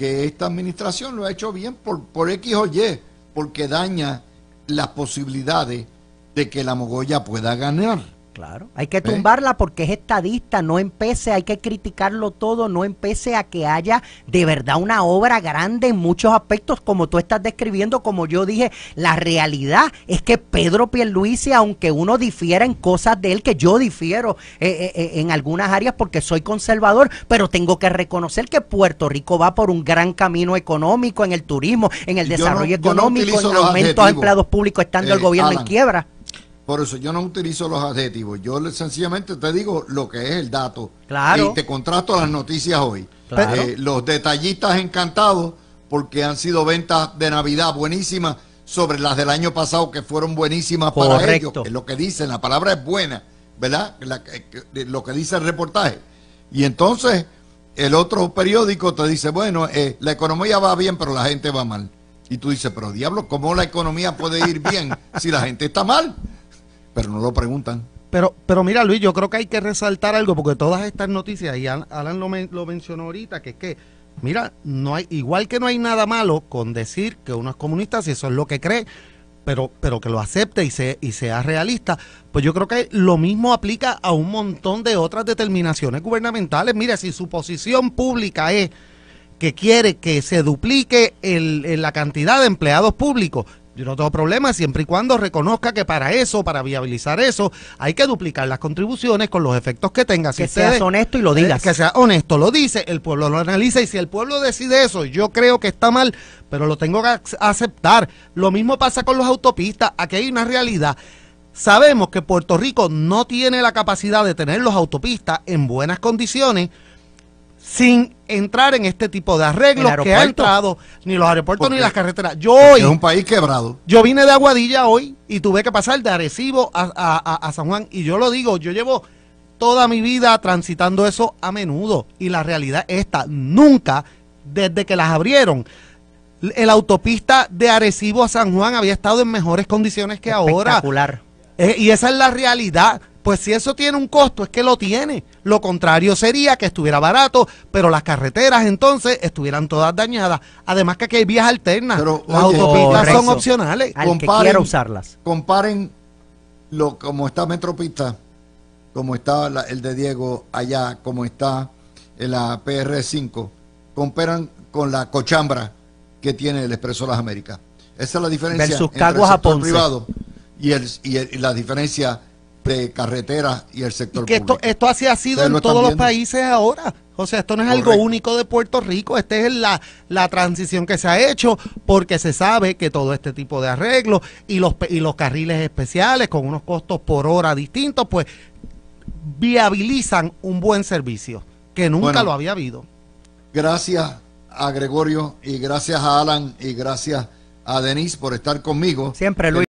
que esta administración lo ha hecho bien por, por X o Y, porque daña las posibilidades de que la mogoya pueda ganar. Claro. Hay que tumbarla porque es estadista, no empiece hay que criticarlo todo, no empiece a que haya de verdad una obra grande en muchos aspectos, como tú estás describiendo, como yo dije, la realidad es que Pedro Pierluisi, aunque uno difiera en cosas de él, que yo difiero eh, eh, eh, en algunas áreas porque soy conservador, pero tengo que reconocer que Puerto Rico va por un gran camino económico, en el turismo, en el desarrollo económico, no en aumento de empleados públicos, estando el gobierno en quiebra. Por eso yo no utilizo los adjetivos. Yo sencillamente te digo lo que es el dato. Claro. Y te contrasto las noticias hoy. Eh, los detallistas encantados porque han sido ventas de Navidad buenísimas sobre las del año pasado que fueron buenísimas para ellos. es lo que dicen, la palabra es buena, ¿verdad? lo que dice el reportaje. Y entonces el otro periódico te dice, bueno, eh, la economía va bien, pero la gente va mal. Y tú dices, pero diablo, ¿cómo la economía puede ir bien si la gente está mal? pero no lo preguntan. Pero, pero mira, Luis, yo creo que hay que resaltar algo, porque todas estas noticias, y Alan lo, mencionó ahorita, que es que, mira, no hay, igual que no hay nada malo con decir que uno es comunista, si eso es lo que cree, pero, pero que lo acepte y, se, y sea realista, pues yo creo que lo mismo aplica a un montón de otras determinaciones gubernamentales. Mira, si su posición pública es que quiere que se duplique la cantidad de empleados públicos y no tengo problema siempre y cuando reconozca que para eso, para viabilizar eso, hay que duplicar las contribuciones con los efectos que tenga. Si que ustedes, seas honesto y lo digas. Eh, que sea honesto, lo dice, el pueblo lo analiza y si el pueblo decide eso, yo creo que está mal, pero lo tengo que aceptar. Lo mismo pasa con los autopistas, aquí hay una realidad. Sabemos que Puerto Rico no tiene la capacidad de tener los autopistas en buenas condiciones sin entrar en este tipo de arreglos que ha entrado ni los aeropuertos ni las carreteras. Yo hoy, es un país quebrado. Yo vine de Aguadilla hoy y tuve que pasar de Arecibo a, San Juan. Y yo lo digo, yo llevo toda mi vida transitando eso a menudo. Y la realidad es esta, nunca, desde que las abrieron, el autopista de Arecibo a San Juan había estado en mejores condiciones que ahora. Espectacular. Eh, y esa es la realidad. Pues si eso tiene un costo, es que lo tiene. Lo contrario sería que estuviera barato, pero las carreteras entonces estuvieran todas dañadas. Además que aquí hay vías alternas. Pero, las autopistas son opcionales. comparen, usarlas. Comparen lo, como está Metropista, como está el de Diego allá, como está eh, la PR5, comparan con la cochambra que tiene el Expreso Las Américas. Esa es la diferencia entre el sector privado y, y la diferencia de carreteras y el sector público. Esto, esto así ha sido en todos los países ahora. O sea, esto no es algo único de Puerto Rico, esta es la, la transición que se ha hecho porque se sabe que todo este tipo de arreglos y los, y los carriles especiales con unos costos por hora distintos, pues viabilizan un buen servicio que nunca lo había habido. Gracias a Gregorio y gracias a Alan y gracias a Denise por estar conmigo. Siempre, Luis.